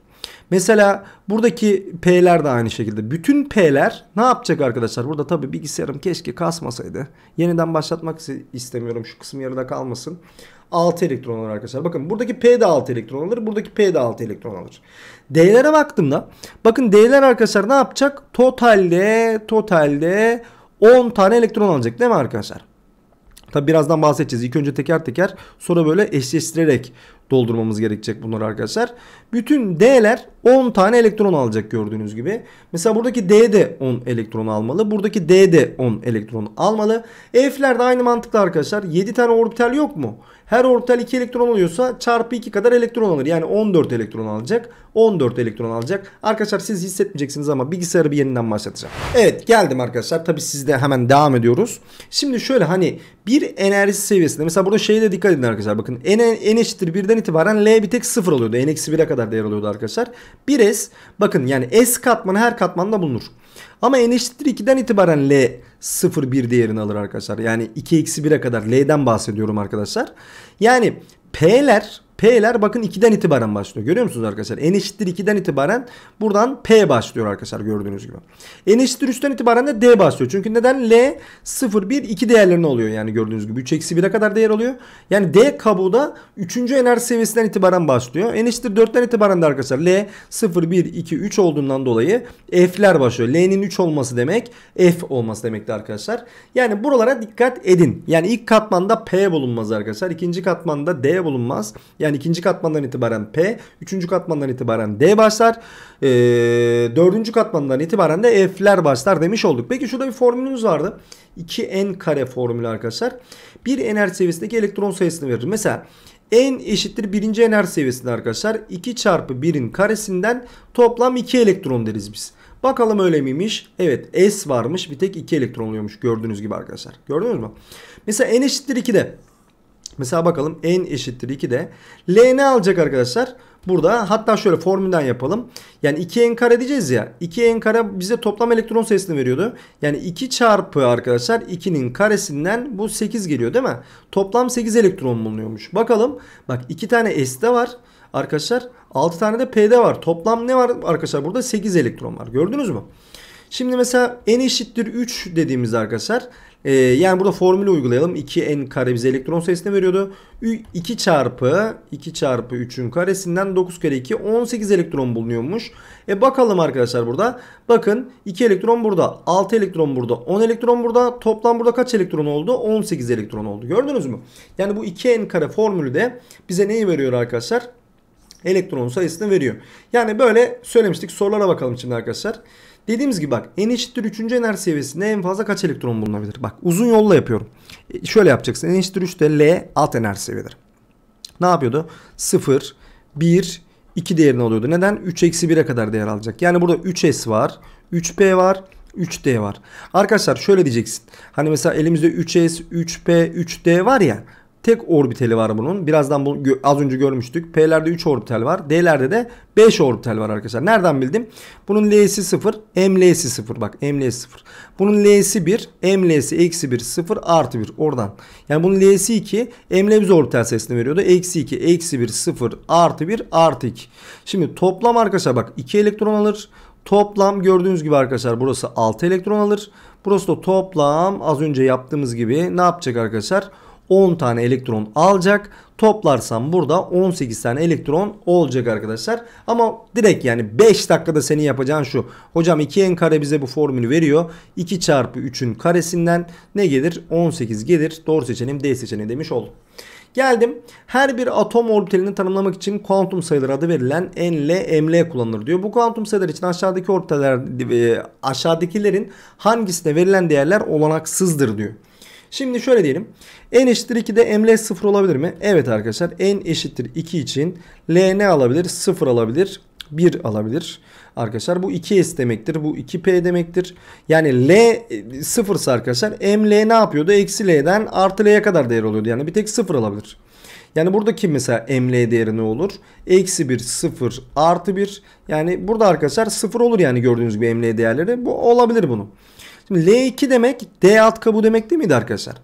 Mesela buradaki P'ler de aynı şekilde. Bütün P'ler ne yapacak arkadaşlar? Burada tabi bilgisayarım keşke kasmasaydı. Yeniden başlatmak istemiyorum. Şu kısım yarıda kalmasın. 6 elektron alır arkadaşlar. Bakın buradaki P de 6 elektron alır. Buradaki P de 6 elektron alır. D'lere baktığımda bakın D'ler arkadaşlar ne yapacak? Totalde totalde 10 tane elektron alacak değil mi arkadaşlar? Tabi birazdan bahsedeceğiz. İlk önce teker teker sonra böyle eşleştirerek doldurmamız gerekecek bunları arkadaşlar. Bütün D'ler 10 tane elektron alacak gördüğünüz gibi. Mesela buradaki D de 10 elektron almalı. Buradaki D de 10 elektron almalı. F'ler de aynı mantıkla arkadaşlar. 7 tane orbital yok mu? Her orbital 2 elektron alıyorsa çarpı 2 kadar elektron alır. Yani 14 elektron alacak. 14 elektron alacak. Arkadaşlar siz hissetmeyeceksiniz ama bilgisayarı bir yeniden başlatacağım. Evet geldim arkadaşlar. Tabi sizde hemen devam ediyoruz. Şimdi şöyle hani bir enerjisi seviyesinde mesela burada şeye de dikkat edin arkadaşlar. Bakın n, n eşittir birden itibaren L bir tek 0 alıyordu. N eksi 1'e kadar değer alıyordu arkadaşlar. 1S bakın yani S katmanı her katmanda bulunur. Ama n eşittir 2'den itibaren L 0,1 değerini alır arkadaşlar. Yani 2-1'e kadar L'den bahsediyorum arkadaşlar. Yani P'ler P'ler bakın 2'den itibaren başlıyor. Görüyor musunuz arkadaşlar? N eşittir 2'den itibaren buradan P başlıyor arkadaşlar gördüğünüz gibi. N eşittir 3'ten itibaren de D başlıyor. Çünkü neden? L 0, 1, 2 değerlerine oluyor yani gördüğünüz gibi. 3 eksi 1'e kadar değer alıyor. Yani D kabuğu da 3. enerji seviyesinden itibaren başlıyor. N eşittir 4'ten itibaren de arkadaşlar L 0, 1, 2, 3 olduğundan dolayı F'ler başlıyor. L'nin 3 olması demek F olması demekti arkadaşlar. Yani buralara dikkat edin. Yani ilk katmanda P bulunmaz arkadaşlar. ikinci katmanda D bulunmaz. Yani yani ikinci katmandan itibaren P, üçüncü katmandan itibaren D başlar, e, dördüncü katmandan itibaren de F'ler başlar demiş olduk. Peki şurada bir formülümüz vardı. 2N kare formülü arkadaşlar. Bir enerji seviyesindeki elektron sayısını verir. Mesela N eşittir birinci enerji seviyesinde arkadaşlar 2 çarpı 1'in karesinden toplam 2 elektron deriz biz. Bakalım öyle miymiş? Evet S varmış bir tek 2 elektron oluyormuş gördüğünüz gibi arkadaşlar. Gördünüz mü? Mesela N eşittir 2'de Mesela bakalım n eşittir 2 de. L ne alacak arkadaşlar? Burada hatta şöyle formülden yapalım. Yani 2n kare diyeceğiz ya. 2n kare bize toplam elektron sayısını veriyordu. Yani 2 çarpı arkadaşlar 2'nin karesinden bu 8 geliyor değil mi? Toplam 8 elektron bulunuyormuş. Bakalım. Bak 2 tane s'de var arkadaşlar. 6 tane de p'de var. Toplam ne var arkadaşlar? Burada 8 elektron var. Gördünüz mü? Şimdi mesela n eşittir 3 dediğimiz arkadaşlar ee, yani burada formülü uygulayalım. 2n kare bize elektron sayısını veriyordu. 2 çarpı 2 çarpı 3'ün karesinden 9 kere 2 18 elektron bulunuyormuş. E bakalım arkadaşlar burada. Bakın 2 elektron burada. 6 elektron burada. 10 elektron burada. Toplam burada kaç elektron oldu? 18 elektron oldu. Gördünüz mü? Yani bu 2n kare formülü de bize neyi veriyor arkadaşlar? Elektron sayısını veriyor. Yani böyle söylemiştik. Sorulara bakalım şimdi arkadaşlar. Arkadaşlar. Dediğimiz gibi bak n eşittir 3. enerji seviyesinde en fazla kaç elektron bulunabilir? Bak uzun yolla yapıyorum. E, şöyle yapacaksın. n eşittir 3 L alt enerji seviyedir. Ne yapıyordu? 0, 1, 2 değerini alıyordu. Neden? 3 eksi 1'e kadar değer alacak. Yani burada 3S var. 3P var. 3D var. Arkadaşlar şöyle diyeceksin. Hani mesela elimizde 3S, 3P, 3D var ya tek orbiteli var bunun. Birazdan bu, az önce görmüştük. P'lerde 3 orbital var. D'lerde de 5 orbital var arkadaşlar. Nereden bildim? Bunun L'si 0. ML'si 0. Bak ML'si 0. Bunun L'si 1. ML'si eksi 1. 0 artı 1. Oradan. Yani bunun L'si 2. ML biz orbital sayısını veriyordu. Eksi 2. Eksi 1. 0. Artı 1. Artı 2. Şimdi toplam arkadaşlar bak 2 elektron alır. Toplam gördüğünüz gibi arkadaşlar burası 6 elektron alır. Burası da toplam az önce yaptığımız gibi ne yapacak arkadaşlar? 10 tane elektron alacak. Toplarsam burada 18 tane elektron olacak arkadaşlar. Ama direkt yani 5 dakikada senin yapacağın şu. Hocam 2n kare bize bu formülü veriyor. 2 çarpı 3'ün karesinden ne gelir? 18 gelir. Doğru seçeneğim D seçeneği demiş oldum. Geldim. Her bir atom orbitalini tanımlamak için kuantum sayıları adı verilen NL, ML kullanılır diyor. Bu kuantum sayılar için aşağıdaki ortalar e, aşağıdakilerin hangisine verilen değerler olanaksızdır diyor. Şimdi şöyle diyelim. N eşittir 2'de l 0 olabilir mi? Evet arkadaşlar N eşittir 2 için L ne alabilir? 0 alabilir. 1 alabilir. Arkadaşlar bu 2S demektir. Bu 2P demektir. Yani L e, sıfırsa arkadaşlar m l ne yapıyordu? Eksi L'den artı L'ye kadar değer oluyordu. Yani bir tek sıfır alabilir. Yani buradaki mesela ML değeri ne olur? Eksi 1, 0, artı 1. Yani burada arkadaşlar 0 olur yani gördüğünüz gibi l değerleri. Bu olabilir bunu. Şimdi L2 demek D alt kabuğu demek değil miydi arkadaşlar?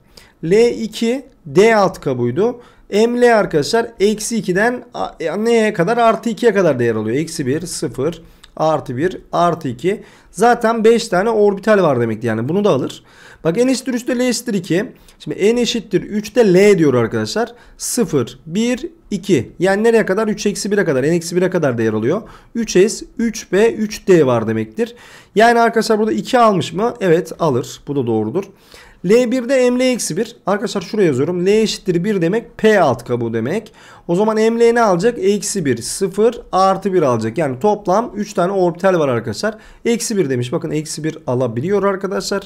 L2 D alt kabuğuydu. ML arkadaşlar eksi 2'den e, neye kadar artı 2'ye kadar değer alıyor. Eksi 1, 0, Artı 1 artı 2. Zaten 5 tane orbital var demekti yani bunu da alır. Bak n eşittir 3'te l eşittir 2. Şimdi n eşittir 3'te l diyor arkadaşlar. 0, 1, 2. Yani nereye kadar? 3 eksi 1'e kadar. n eksi 1'e kadar değer alıyor. 3s, 3b, 3d var demektir. Yani arkadaşlar burada 2 almış mı? Evet alır. Bu da doğrudur. L1'de l eksi 1. Arkadaşlar şuraya yazıyorum. L eşittir 1 demek P alt kabuğu demek. O zaman m l ne alacak? Eksi 1, 0, artı 1 alacak. Yani toplam 3 tane orbital var arkadaşlar. Eksi 1 demiş. Bakın eksi 1 alabiliyor arkadaşlar.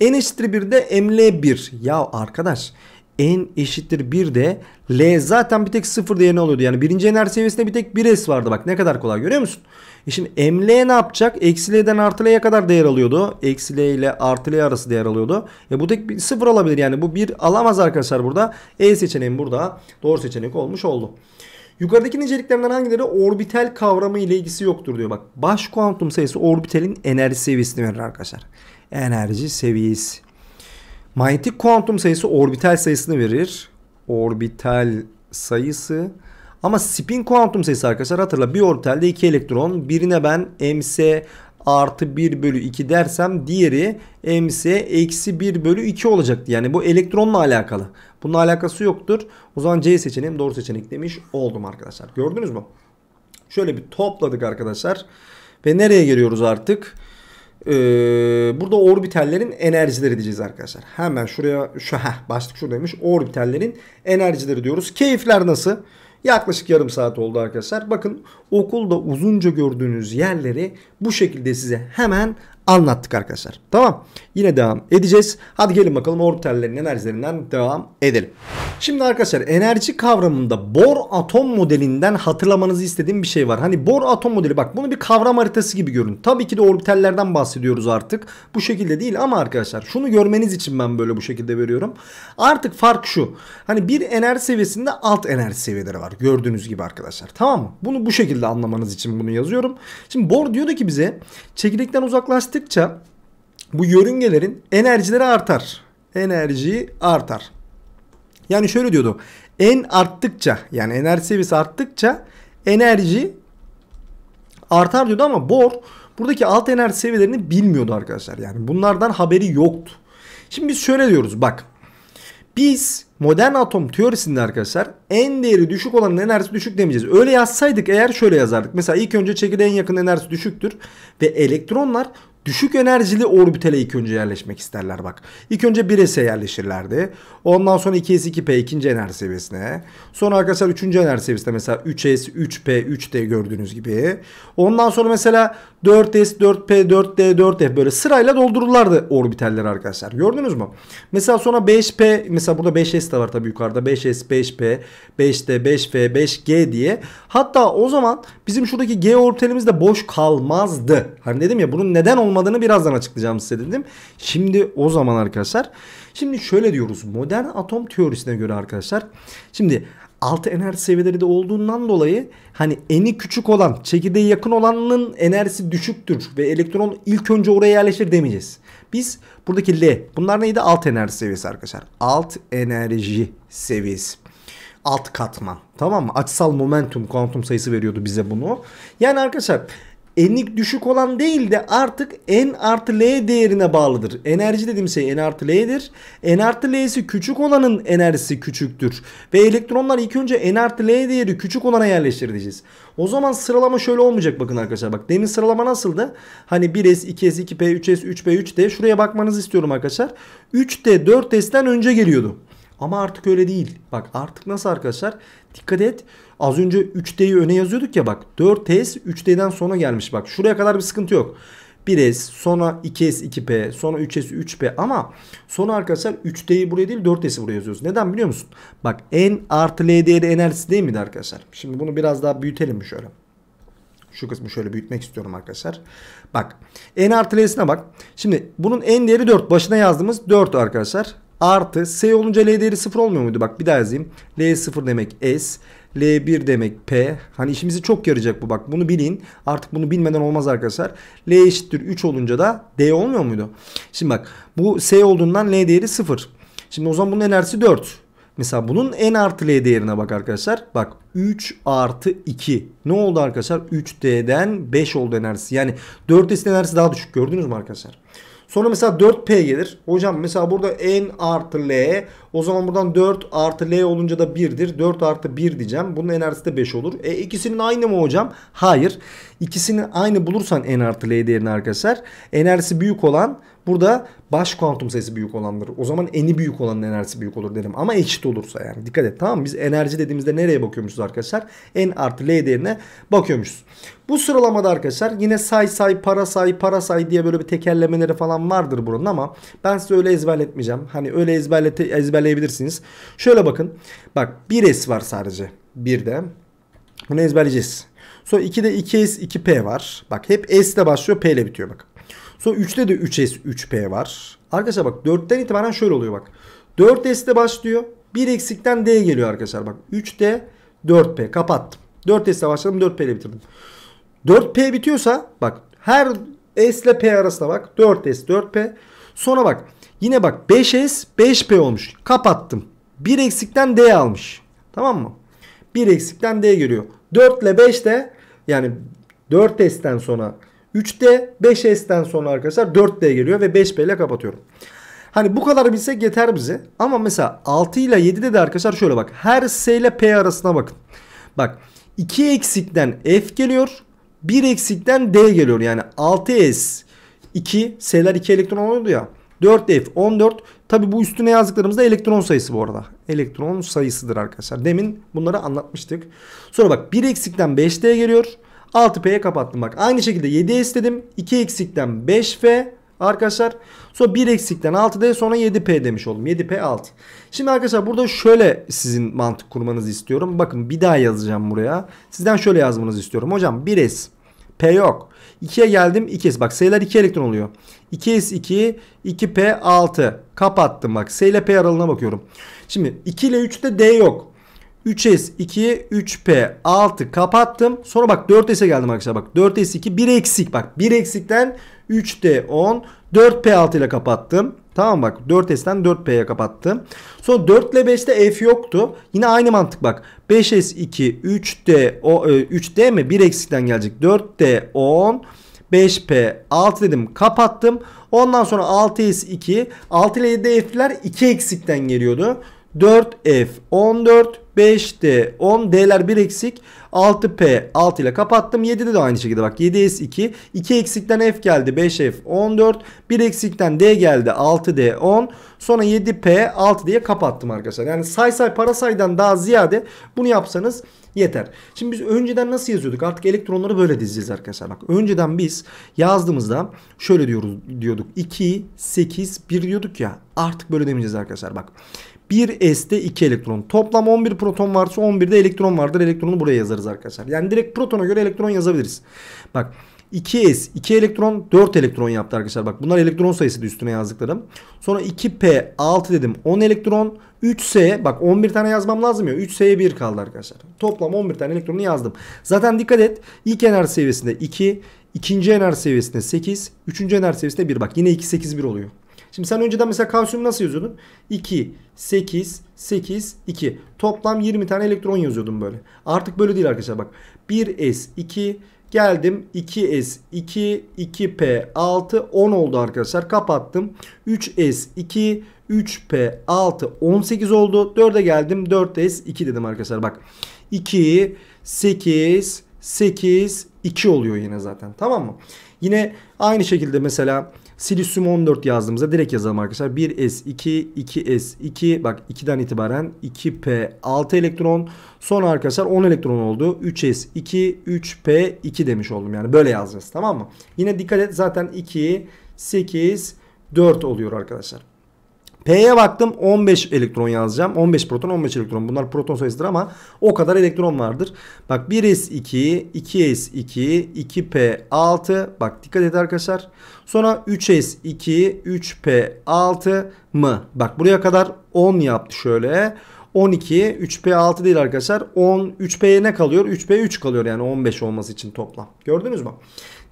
N eşittir 1 de m l 1. Ya arkadaş n eşittir 1 de L zaten bir tek 0 değerini alıyordu. Yani birinci enerji seviyesinde bir tek 1S vardı. Bak ne kadar kolay görüyor musun? E şimdi emle ne yapacak? Eksile'den artılıya kadar değer alıyordu. Eksile ile artılıya arası değer alıyordu. E bu tek bir sıfır alabilir yani. Bu bir alamaz arkadaşlar burada. E seçeneğim burada doğru seçenek olmuş oldu. Yukarıdaki niceliklerinden hangileri orbital kavramı ile ilgisi yoktur diyor. Bak baş kuantum sayısı orbitalin enerji seviyesini verir arkadaşlar. Enerji seviyesi. Manyetik kuantum sayısı orbital sayısını verir. Orbital sayısı ama spin kuantum sayısı arkadaşlar hatırla bir orbitalde 2 elektron birine ben MC artı 1 bölü 2 dersem diğeri MC eksi 1 bölü 2 olacaktı. Yani bu elektronla alakalı. bunun alakası yoktur. O zaman C seçeneğim doğru seçenek demiş oldum arkadaşlar. Gördünüz mü? Şöyle bir topladık arkadaşlar. Ve nereye geliyoruz artık? Ee, burada orbitallerin enerjileri diyeceğiz arkadaşlar. Hemen şuraya şu heh, başlık şuradaymış. Orbitallerin enerjileri diyoruz. Keyifler nasıl? Yaklaşık yarım saat oldu arkadaşlar. Bakın okulda uzunca gördüğünüz yerleri bu şekilde size hemen anlattık arkadaşlar. Tamam. Yine devam edeceğiz. Hadi gelin bakalım orbitallerin enerjilerinden devam edelim. Şimdi arkadaşlar enerji kavramında bor atom modelinden hatırlamanızı istediğim bir şey var. Hani bor atom modeli bak bunu bir kavram haritası gibi görün. Tabii ki de orbitallerden bahsediyoruz artık. Bu şekilde değil ama arkadaşlar şunu görmeniz için ben böyle bu şekilde veriyorum. Artık fark şu. Hani bir enerji seviyesinde alt enerji seviyeleri var. Gördüğünüz gibi arkadaşlar. Tamam mı? Bunu bu şekilde anlamanız için bunu yazıyorum. Şimdi bor diyordu ki bize çekirdekten uzaklaş bastıkça bu yörüngelerin enerjileri artar. Enerjiyi artar. Yani şöyle diyordu. En arttıkça yani enerji seviyesi arttıkça enerji artar diyordu ama Bohr buradaki alt enerji seviyelerini bilmiyordu arkadaşlar. Yani bunlardan haberi yoktu. Şimdi biz şöyle diyoruz bak. Biz modern atom teorisinde arkadaşlar en değeri düşük olanın enerjisi düşük demeyeceğiz. Öyle yazsaydık eğer şöyle yazardık. Mesela ilk önce çekirdeğin yakın enerjisi düşüktür ve elektronlar Düşük enerjili orbitale ilk önce yerleşmek isterler bak. İlk önce 1S'e yerleşirlerdi. Ondan sonra 2S2P ikinci enerji seviyesine. Sonra arkadaşlar üçüncü enerji seviyesinde mesela 3S, 3P, 3D gördüğünüz gibi. Ondan sonra mesela 4S, 4P, 4D, 4F böyle sırayla doldururlardı orbitalleri arkadaşlar. Gördünüz mü? Mesela sonra 5P mesela burada 5S de var tabii yukarıda. 5S, 5P, 5D, 5F, 5G diye. Hatta o zaman bizim şuradaki G orbitalimiz de boş kalmazdı. Hani dedim ya bunun neden olmadığını olmadığını birazdan açıklayacağım size dedim. Şimdi o zaman arkadaşlar. Şimdi şöyle diyoruz. Modern atom teorisine göre arkadaşlar. Şimdi altı enerji seviyeleri de olduğundan dolayı hani eni küçük olan çekirdeğe yakın olanın enerjisi düşüktür ve elektron ilk önce oraya yerleşir demeyeceğiz. Biz buradaki L bunlar neydi? Alt enerji seviyesi arkadaşlar. Alt enerji seviyesi. Alt katman. Tamam mı? Açısal momentum kuantum sayısı veriyordu bize bunu. Yani arkadaşlar n'lik düşük olan değil de artık n artı l değerine bağlıdır. Enerji dediğim şey n artı l'dir. n artı l'si küçük olanın enerjisi küçüktür. Ve elektronlar ilk önce n artı l değeri küçük olana yerleştirileceğiz. O zaman sıralama şöyle olmayacak bakın arkadaşlar. Bak demin sıralama nasıldı? Hani 1s, 2s, 2p, 3s, 3p, 3d. Şuraya bakmanızı istiyorum arkadaşlar. 3d 4s'ten önce geliyordu. Ama artık öyle değil. Bak artık nasıl arkadaşlar? Dikkat et. Az önce 3D'yi öne yazıyorduk ya bak. 4S 3D'den sonra gelmiş bak. Şuraya kadar bir sıkıntı yok. 1S sonra 2S 2P sonra 3S 3P ama sonra arkadaşlar 3D'yi buraya değil 4S'i buraya yazıyoruz. Neden biliyor musun? Bak N artı L değeri enerjisi değil miydi arkadaşlar? Şimdi bunu biraz daha büyütelim mi şöyle? Şu kısmı şöyle büyütmek istiyorum arkadaşlar. Bak N artı L'sine bak. Şimdi bunun N değeri 4. Başına yazdığımız 4 arkadaşlar. Artı S olunca L değeri 0 olmuyor muydu? Bak bir daha yazayım. L 0 demek S. L1 demek P. Hani işimizi çok yarayacak bu bak. Bunu bilin. Artık bunu bilmeden olmaz arkadaşlar. L eşittir 3 olunca da D olmuyor muydu? Şimdi bak bu S olduğundan L değeri 0. Şimdi o zaman bunun enerjisi 4. Mesela bunun n artı l değerine bak arkadaşlar. Bak 3 artı 2. Ne oldu arkadaşlar? 3D'den 5 oldu enerjisi. Yani 4S'in enerjisi daha düşük. Gördünüz mü arkadaşlar? Sonra mesela 4P gelir. Hocam mesela burada N artı L. O zaman buradan 4 artı L olunca da 1'dir. 4 artı 1 diyeceğim. Bunun enerjisi de 5 olur. E ikisinin aynı mı hocam? Hayır. İkisinin aynı bulursan N artı L değerini arkadaşlar. Enerjisi büyük olan burada baş kuantum sayısı büyük olandır. O zaman N'i büyük olanın enerjisi büyük olur dedim. Ama eşit olursa yani. Dikkat et tamam mı? Biz enerji dediğimizde nereye bakıyormuşuz arkadaşlar? N artı L değerine bakıyormuşuz. Bu sıralamada arkadaşlar yine say say para say para say diye böyle bir tekerlemeleri falan vardır bunun ama ben size öyle ezberletmeyeceğim. Hani öyle ezberlete, ezberleyebilirsiniz. Şöyle bakın. Bak 1S var sadece. 1'de. Bunu ezberleyeceğiz. Sonra 2'de 2S 2P var. Bak hep S ile başlıyor P ile bitiyor bak. Sonra 3'te de 3S 3P var. Arkadaşlar bak 4'ten itibaren şöyle oluyor bak. 4S ile başlıyor. Bir eksikten D geliyor arkadaşlar. Bak 3D 4P kapattım. 4S ile başladım 4P ile bitirdim. 4P bitiyorsa bak her S ile P arasına bak. 4S 4P. Sonra bak yine bak 5S 5P olmuş. Kapattım. 1 eksikten D almış. Tamam mı? 1 eksikten D geliyor. 4 ile 5 de yani 4S'ten sonra 3D 5S'ten sonra arkadaşlar 4D geliyor ve 5P ile kapatıyorum. Hani bu kadar bilsek yeter bize. Ama mesela 6 ile 7'de de arkadaşlar şöyle bak. Her S ile P arasına bakın. Bak 2 eksikten F geliyor. 1 eksikten D geliyor. Yani 6S 2 S'ler 2 elektron oldu ya. 4F 14. Tabi bu üstüne yazdıklarımızda elektron sayısı bu arada. Elektron sayısıdır arkadaşlar. Demin bunları anlatmıştık. Sonra bak 1 eksikten 5D geliyor. 6P'ye kapattım bak. Aynı şekilde 7S dedim. 2 eksikten 5F arkadaşlar. Sonra 1 eksikten 6D sonra 7P demiş oldum. 7P 6. Şimdi arkadaşlar burada şöyle sizin mantık kurmanızı istiyorum. Bakın bir daha yazacağım buraya. Sizden şöyle yazmanızı istiyorum. Hocam 1S P yok. 2'ye geldim 2s. Bak sayılar 2 elektron oluyor. 2s2 2p6 kapattım bak. S ile P aralığına bakıyorum. Şimdi 2 ile 3'te D yok. 3s2 3p6 kapattım. Sonra bak 4s'e geldim arkadaşlar. Bak 4s2 1 eksik. Bak 1 eksikten 3d10 4p6 ile kapattım. Tamam bak 4S'ten 4P'ye kapattı. Sonra 4 ile 5'te F yoktu. Yine aynı mantık bak. 5S2 3D o 3D e, mi? 1 eksikten gelecek. 4D 10 5P 6 dedim kapattım. Ondan sonra 6S2 6 ile 7 F'ler 2 eksikten geliyordu. 4F 14 5D 10 D'ler 1 eksik 6P 6 ile kapattım 7'de de aynı şekilde bak 7S2 2 eksikten F geldi 5F 14 1 eksikten D geldi 6D 10 sonra 7P 6 diye kapattım arkadaşlar yani say say para saydan daha ziyade bunu yapsanız yeter. Şimdi biz önceden nasıl yazıyorduk? Artık elektronları böyle dizeceğiz arkadaşlar. Bak önceden biz yazdığımızda şöyle diyoruz diyorduk. 2, 8, 1 diyorduk ya. Artık böyle demeyeceğiz arkadaşlar. Bak 1 S'te 2 elektron. Toplam 11 proton varsa 11'de elektron vardır. Elektronu buraya yazarız arkadaşlar. Yani direkt protona göre elektron yazabiliriz. Bak 2s 2 elektron 4 elektron yaptı arkadaşlar. Bak bunlar elektron sayısı üstüne yazdıklarım. Sonra 2p 6 dedim 10 elektron. 3s bak 11 tane yazmam lazım ya. 3s'ye 1 kaldı arkadaşlar. Toplam 11 tane elektronu yazdım. Zaten dikkat et ilk enerji seviyesinde 2, ikinci enerji seviyesinde 8, üçüncü enerji seviyesinde 1. Bak yine 2 8 1 oluyor. Şimdi sen önceden mesela kalsiyum nasıl yazıyordun? 2, 8, 8, 2. Toplam 20 tane elektron yazıyordum böyle. Artık böyle değil arkadaşlar bak. 1s2 geldim 2s2 2p6 10 oldu arkadaşlar. Kapattım. 3s2 3p6 18 oldu. 4'e geldim. 4s2 dedim arkadaşlar bak. 2 8 8 2 oluyor yine zaten. Tamam mı? Yine aynı şekilde mesela Silisium 14 yazdığımızda direkt yazalım arkadaşlar. 1s2, 2s2 bak 2'den itibaren 2p 6 elektron. Sonra arkadaşlar 10 elektron oldu. 3s2, 3p2 demiş oldum yani böyle yazacağız tamam mı? Yine dikkat et zaten 2, 8, 4 oluyor arkadaşlar. P'ye baktım 15 elektron yazacağım. 15 proton 15 elektron. Bunlar proton sayısıdır ama o kadar elektron vardır. Bak 1s2, 2s2, 2p6. Bak dikkat et arkadaşlar. Sonra 3s2, 3p6 mı? Bak buraya kadar 10 yaptı şöyle. 12, 3p6 değil arkadaşlar. 10, 3p'ye ne kalıyor? 3p3 kalıyor yani 15 olması için toplam. Gördünüz mü?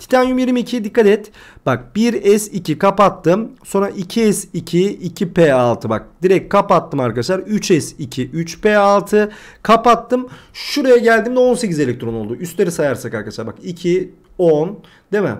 Titanyum 22 dikkat et. Bak 1S2 kapattım. Sonra 2S2, 2P6 bak. Direkt kapattım arkadaşlar. 3S2, 3P6 kapattım. Şuraya geldiğimde 18 elektron oldu. Üstleri sayarsak arkadaşlar bak 2, 10 değil mi?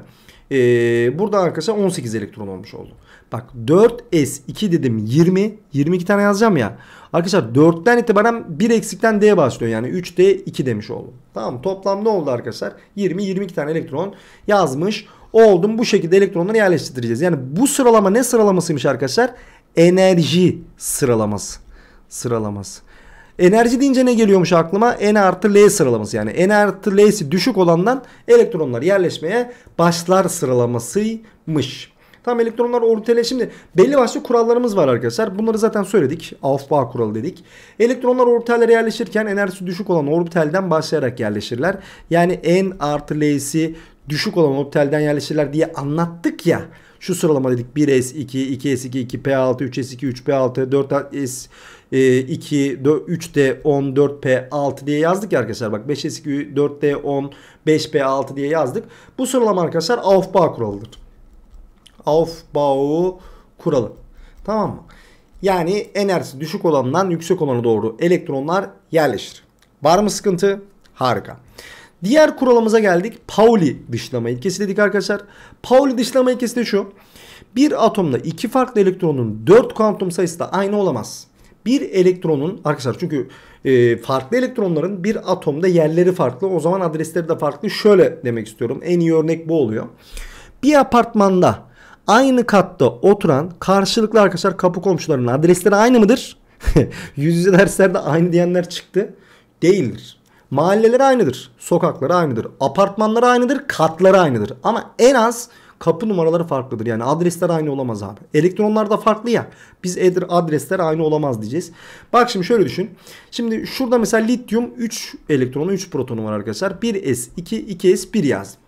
Ee, burada arkadaşlar 18 elektron olmuş oldu. Bak 4S2 dedim 20. 22 tane yazacağım ya. Arkadaşlar 4'ten itibaren 1 eksikten D başlıyor. Yani 3D 2 demiş oldum. Tamam toplam ne oldu arkadaşlar? 20-22 tane elektron yazmış oldum. Bu şekilde elektronları yerleştireceğiz. Yani bu sıralama ne sıralamasıymış arkadaşlar? Enerji sıralaması. Sıralaması. Enerji deyince ne geliyormuş aklıma? N artı L sıralaması yani N artı L'si düşük olandan elektronlar yerleşmeye başlar sıralamasıymış. Tam elektronlar orbitale şimdi belli başlı kurallarımız var arkadaşlar. Bunları zaten söyledik. Alf kuralı dedik. Elektronlar orbitallere yerleşirken enerjisi düşük olan orbitalden başlayarak yerleşirler. Yani en artı L'si düşük olan orbitalden yerleşirler diye anlattık ya. Şu sıralama dedik 1S2, 2S2, 2P6, 3S2, 3P6, 4S 2, 3D10, 4P6 diye yazdık ya arkadaşlar. Bak 5S2, 4D10, 5P6 diye yazdık. Bu sıralama arkadaşlar Aufbau kuralıdır. Aufbau kuralı. Tamam mı? Yani enerjisi düşük olanından yüksek olana doğru elektronlar yerleşir. Var mı sıkıntı? Harika. Diğer kuralımıza geldik. Pauli dışlama ilkesi dedik arkadaşlar. Pauli dışlama ilkesi de şu. Bir atomda iki farklı elektronun dört kuantum sayısı da aynı olamaz. Bir elektronun arkadaşlar çünkü e, farklı elektronların bir atomda yerleri farklı. O zaman adresleri de farklı. Şöyle demek istiyorum. En iyi örnek bu oluyor. Bir apartmanda aynı katta oturan karşılıklı arkadaşlar kapı komşularının adresleri aynı mıdır? [LAUGHS] Yüz yüze derslerde aynı diyenler çıktı. Değildir. Mahalleleri aynıdır. Sokakları aynıdır. Apartmanları aynıdır. Katları aynıdır. Ama en az kapı numaraları farklıdır. Yani adresler aynı olamaz abi. Elektronlar da farklı ya. Biz edir adresler aynı olamaz diyeceğiz. Bak şimdi şöyle düşün. Şimdi şurada mesela lityum 3 elektronu 3 protonu var arkadaşlar. 1s2 2s1 yazdım.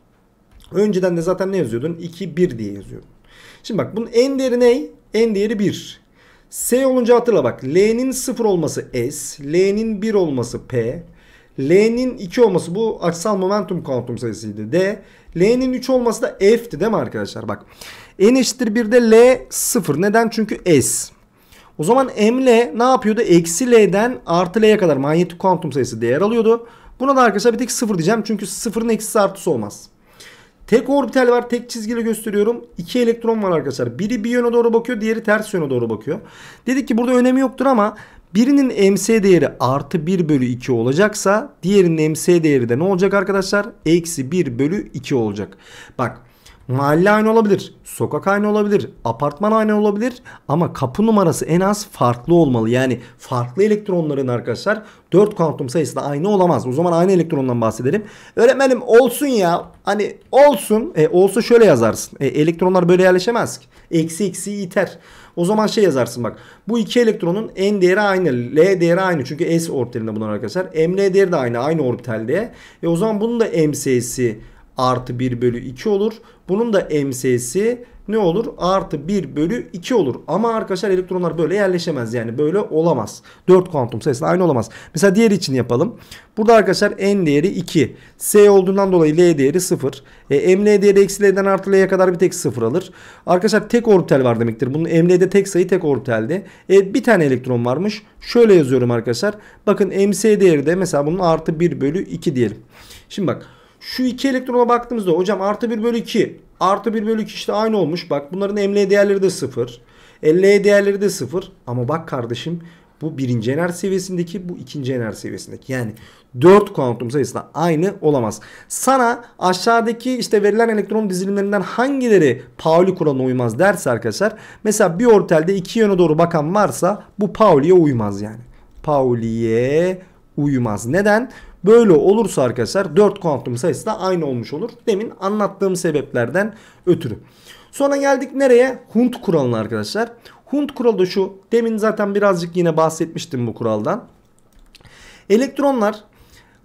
Önceden de zaten ne yazıyordun? 2 1 diye yazıyordun. Şimdi bak bunun en değeri ne? En değeri 1. S olunca hatırla bak. L'nin 0 olması S. L'nin 1 olması P. L'nin 2 olması bu açısal momentum kuantum sayısıydı. D. L'nin 3 olması da F'ti değil mi arkadaşlar? Bak. N eşittir 1'de L 0. Neden? Çünkü S. O zaman ML ne yapıyordu? Eksi L'den artı L'ye kadar manyetik kuantum sayısı değer alıyordu. Buna da arkadaşlar bir tek 0 diyeceğim. Çünkü 0'ın eksisi artısı olmaz. Tek orbital var. Tek çizgili gösteriyorum. İki elektron var arkadaşlar. Biri bir yöne doğru bakıyor. Diğeri ters yöne doğru bakıyor. Dedik ki burada önemi yoktur ama birinin ms değeri artı 1 bölü 2 olacaksa diğerinin ms değeri de ne olacak arkadaşlar? Eksi 1 bölü 2 olacak. Bak Mahalle aynı olabilir, sokak aynı olabilir, apartman aynı olabilir ama kapı numarası en az farklı olmalı. Yani farklı elektronların arkadaşlar 4 kuantum sayısı da aynı olamaz. O zaman aynı elektrondan bahsedelim. Öğretmenim olsun ya hani olsun e, olsa şöyle yazarsın. E, elektronlar böyle yerleşemez ki. Eksi eksi iter. O zaman şey yazarsın bak. Bu iki elektronun n değeri aynı. L değeri aynı. Çünkü s orbitalinde bunlar arkadaşlar. ML değeri de aynı. Aynı orbitalde. E o zaman bunun da m MS'si artı 1 bölü 2 olur. Bunun da MS'si ne olur? Artı 1 bölü 2 olur. Ama arkadaşlar elektronlar böyle yerleşemez. Yani böyle olamaz. 4 kuantum sayısı aynı olamaz. Mesela diğer için yapalım. Burada arkadaşlar n değeri 2. S olduğundan dolayı L değeri 0. E, ML değeri eksi L'den artı L'ye kadar bir tek 0 alır. Arkadaşlar tek orbital var demektir. Bunun ML'de tek sayı tek orbitalde. E, bir tane elektron varmış. Şöyle yazıyorum arkadaşlar. Bakın MS değeri de mesela bunun artı 1 bölü 2 diyelim. Şimdi bak. Şu iki elektrona baktığımızda hocam artı 1 bölü 2. Artı 1 bölü 2 işte aynı olmuş. Bak bunların emleye değerleri de 0. Elleye değerleri de 0. Ama bak kardeşim bu birinci enerji seviyesindeki bu ikinci enerji seviyesindeki. Yani 4 kuantum sayısı aynı olamaz. Sana aşağıdaki işte verilen elektron dizilimlerinden hangileri Pauli kuralına uymaz derse arkadaşlar. Mesela bir ortelde iki yöne doğru bakan varsa bu Pauli'ye uymaz yani. Pauli'ye uymaz. Neden? Böyle olursa arkadaşlar 4 kuantum sayısı da aynı olmuş olur. Demin anlattığım sebeplerden ötürü. Sonra geldik nereye? Hund kuralına arkadaşlar. Hund kuralı da şu. Demin zaten birazcık yine bahsetmiştim bu kuraldan. Elektronlar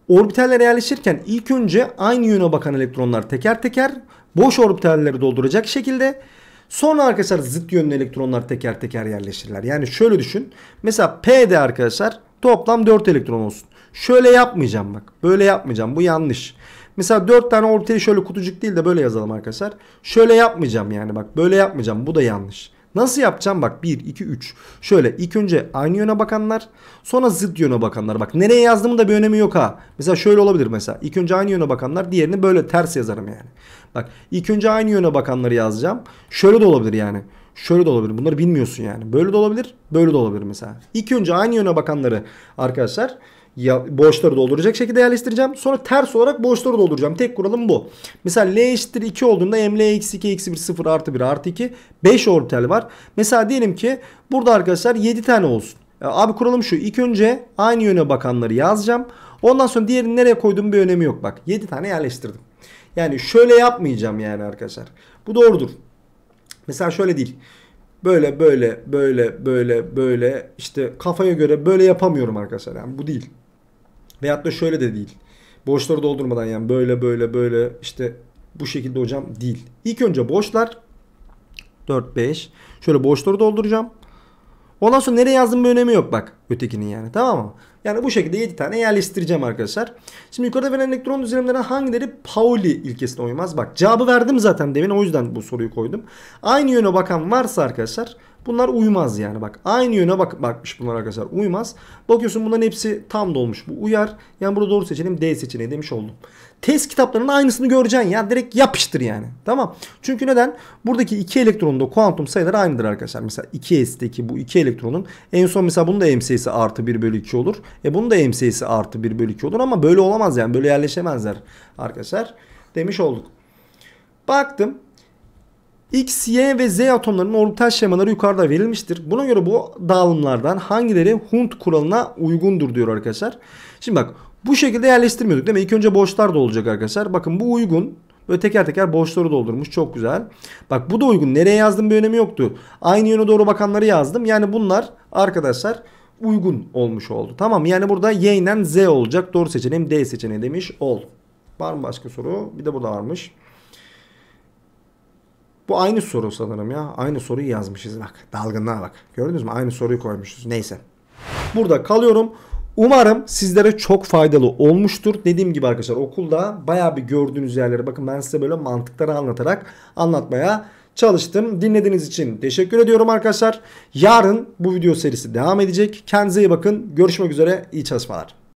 orbitallere yerleşirken ilk önce aynı yöne bakan elektronlar teker teker boş orbitalleri dolduracak şekilde Sonra arkadaşlar zıt yönlü elektronlar teker teker yerleşirler. Yani şöyle düşün. Mesela P'de arkadaşlar toplam 4 elektron olsun. Şöyle yapmayacağım bak. Böyle yapmayacağım. Bu yanlış. Mesela 4 tane ortaya şöyle kutucuk değil de böyle yazalım arkadaşlar. Şöyle yapmayacağım yani bak. Böyle yapmayacağım. Bu da yanlış. Nasıl yapacağım? Bak 1, 2, 3. Şöyle ilk önce aynı yöne bakanlar. Sonra zıt yöne bakanlar. Bak nereye yazdığımın da bir önemi yok ha. Mesela şöyle olabilir mesela. İlk önce aynı yöne bakanlar. Diğerini böyle ters yazarım yani. Bak ilk önce aynı yöne bakanları yazacağım. Şöyle de olabilir yani. Şöyle de olabilir. Bunları bilmiyorsun yani. Böyle de olabilir. Böyle de olabilir mesela. İlk önce aynı yöne bakanları arkadaşlar ya, boşları dolduracak şekilde yerleştireceğim. Sonra ters olarak boşları dolduracağım. Tek kuralım bu. Mesela L eşittir 2 olduğunda m L eksi 2 eksi 1 0 artı 1 artı 2 5 orbital var. Mesela diyelim ki burada arkadaşlar 7 tane olsun. E, abi kuralım şu. İlk önce aynı yöne bakanları yazacağım. Ondan sonra diğerini nereye koyduğum bir önemi yok. Bak 7 tane yerleştirdim. Yani şöyle yapmayacağım yani arkadaşlar. Bu doğrudur. Mesela şöyle değil böyle böyle böyle böyle böyle işte kafaya göre böyle yapamıyorum arkadaşlar. Yani bu değil. Veyahut da şöyle de değil. Boşları doldurmadan yani böyle böyle böyle işte bu şekilde hocam değil. İlk önce boşlar 4 5 şöyle boşları dolduracağım. Ondan sonra nereye yazdığımın bir önemi yok bak ötekinin yani tamam mı? Yani bu şekilde 7 tane yerleştireceğim arkadaşlar. Şimdi yukarıda verilen elektron düzenimlerinden hangileri Pauli ilkesine uymaz? Bak cevabı verdim zaten demin o yüzden bu soruyu koydum. Aynı yöne bakan varsa arkadaşlar Bunlar uymaz yani bak. Aynı yöne bak bakmış bunlar arkadaşlar. Uymaz. Bakıyorsun bunların hepsi tam dolmuş. Bu uyar. Yani burada doğru seçelim D seçeneği demiş oldum. Test kitaplarının aynısını göreceksin ya. Direkt yapıştır yani. Tamam. Çünkü neden? Buradaki iki elektronun da kuantum sayıları aynıdır arkadaşlar. Mesela 2 S'deki bu iki elektronun en son mesela bunun da M artı 1 bölü 2 olur. E bunun da M artı 1 bölü 2 olur ama böyle olamaz yani. Böyle yerleşemezler arkadaşlar. Demiş olduk. Baktım. X, Y ve Z atomlarının orbital şemaları yukarıda verilmiştir. Buna göre bu dağılımlardan hangileri Hund kuralına uygundur diyor arkadaşlar. Şimdi bak bu şekilde yerleştirmiyorduk değil mi? İlk önce boşlar da arkadaşlar. Bakın bu uygun. Böyle teker teker boşları doldurmuş. Çok güzel. Bak bu da uygun. Nereye yazdım bir önemi yoktu. Aynı yöne doğru bakanları yazdım. Yani bunlar arkadaşlar uygun olmuş oldu. Tamam yani burada Y ile Z olacak. Doğru seçeneğim D seçeneği demiş ol. Var mı başka soru? Bir de burada varmış. Bu aynı soru sanırım ya. Aynı soruyu yazmışız bak. Dalgınlığa bak. Gördünüz mü? Aynı soruyu koymuşuz. Neyse. Burada kalıyorum. Umarım sizlere çok faydalı olmuştur. Dediğim gibi arkadaşlar okulda baya bir gördüğünüz yerleri bakın ben size böyle mantıkları anlatarak anlatmaya çalıştım. Dinlediğiniz için teşekkür ediyorum arkadaşlar. Yarın bu video serisi devam edecek. Kendinize iyi bakın. Görüşmek üzere. İyi çalışmalar.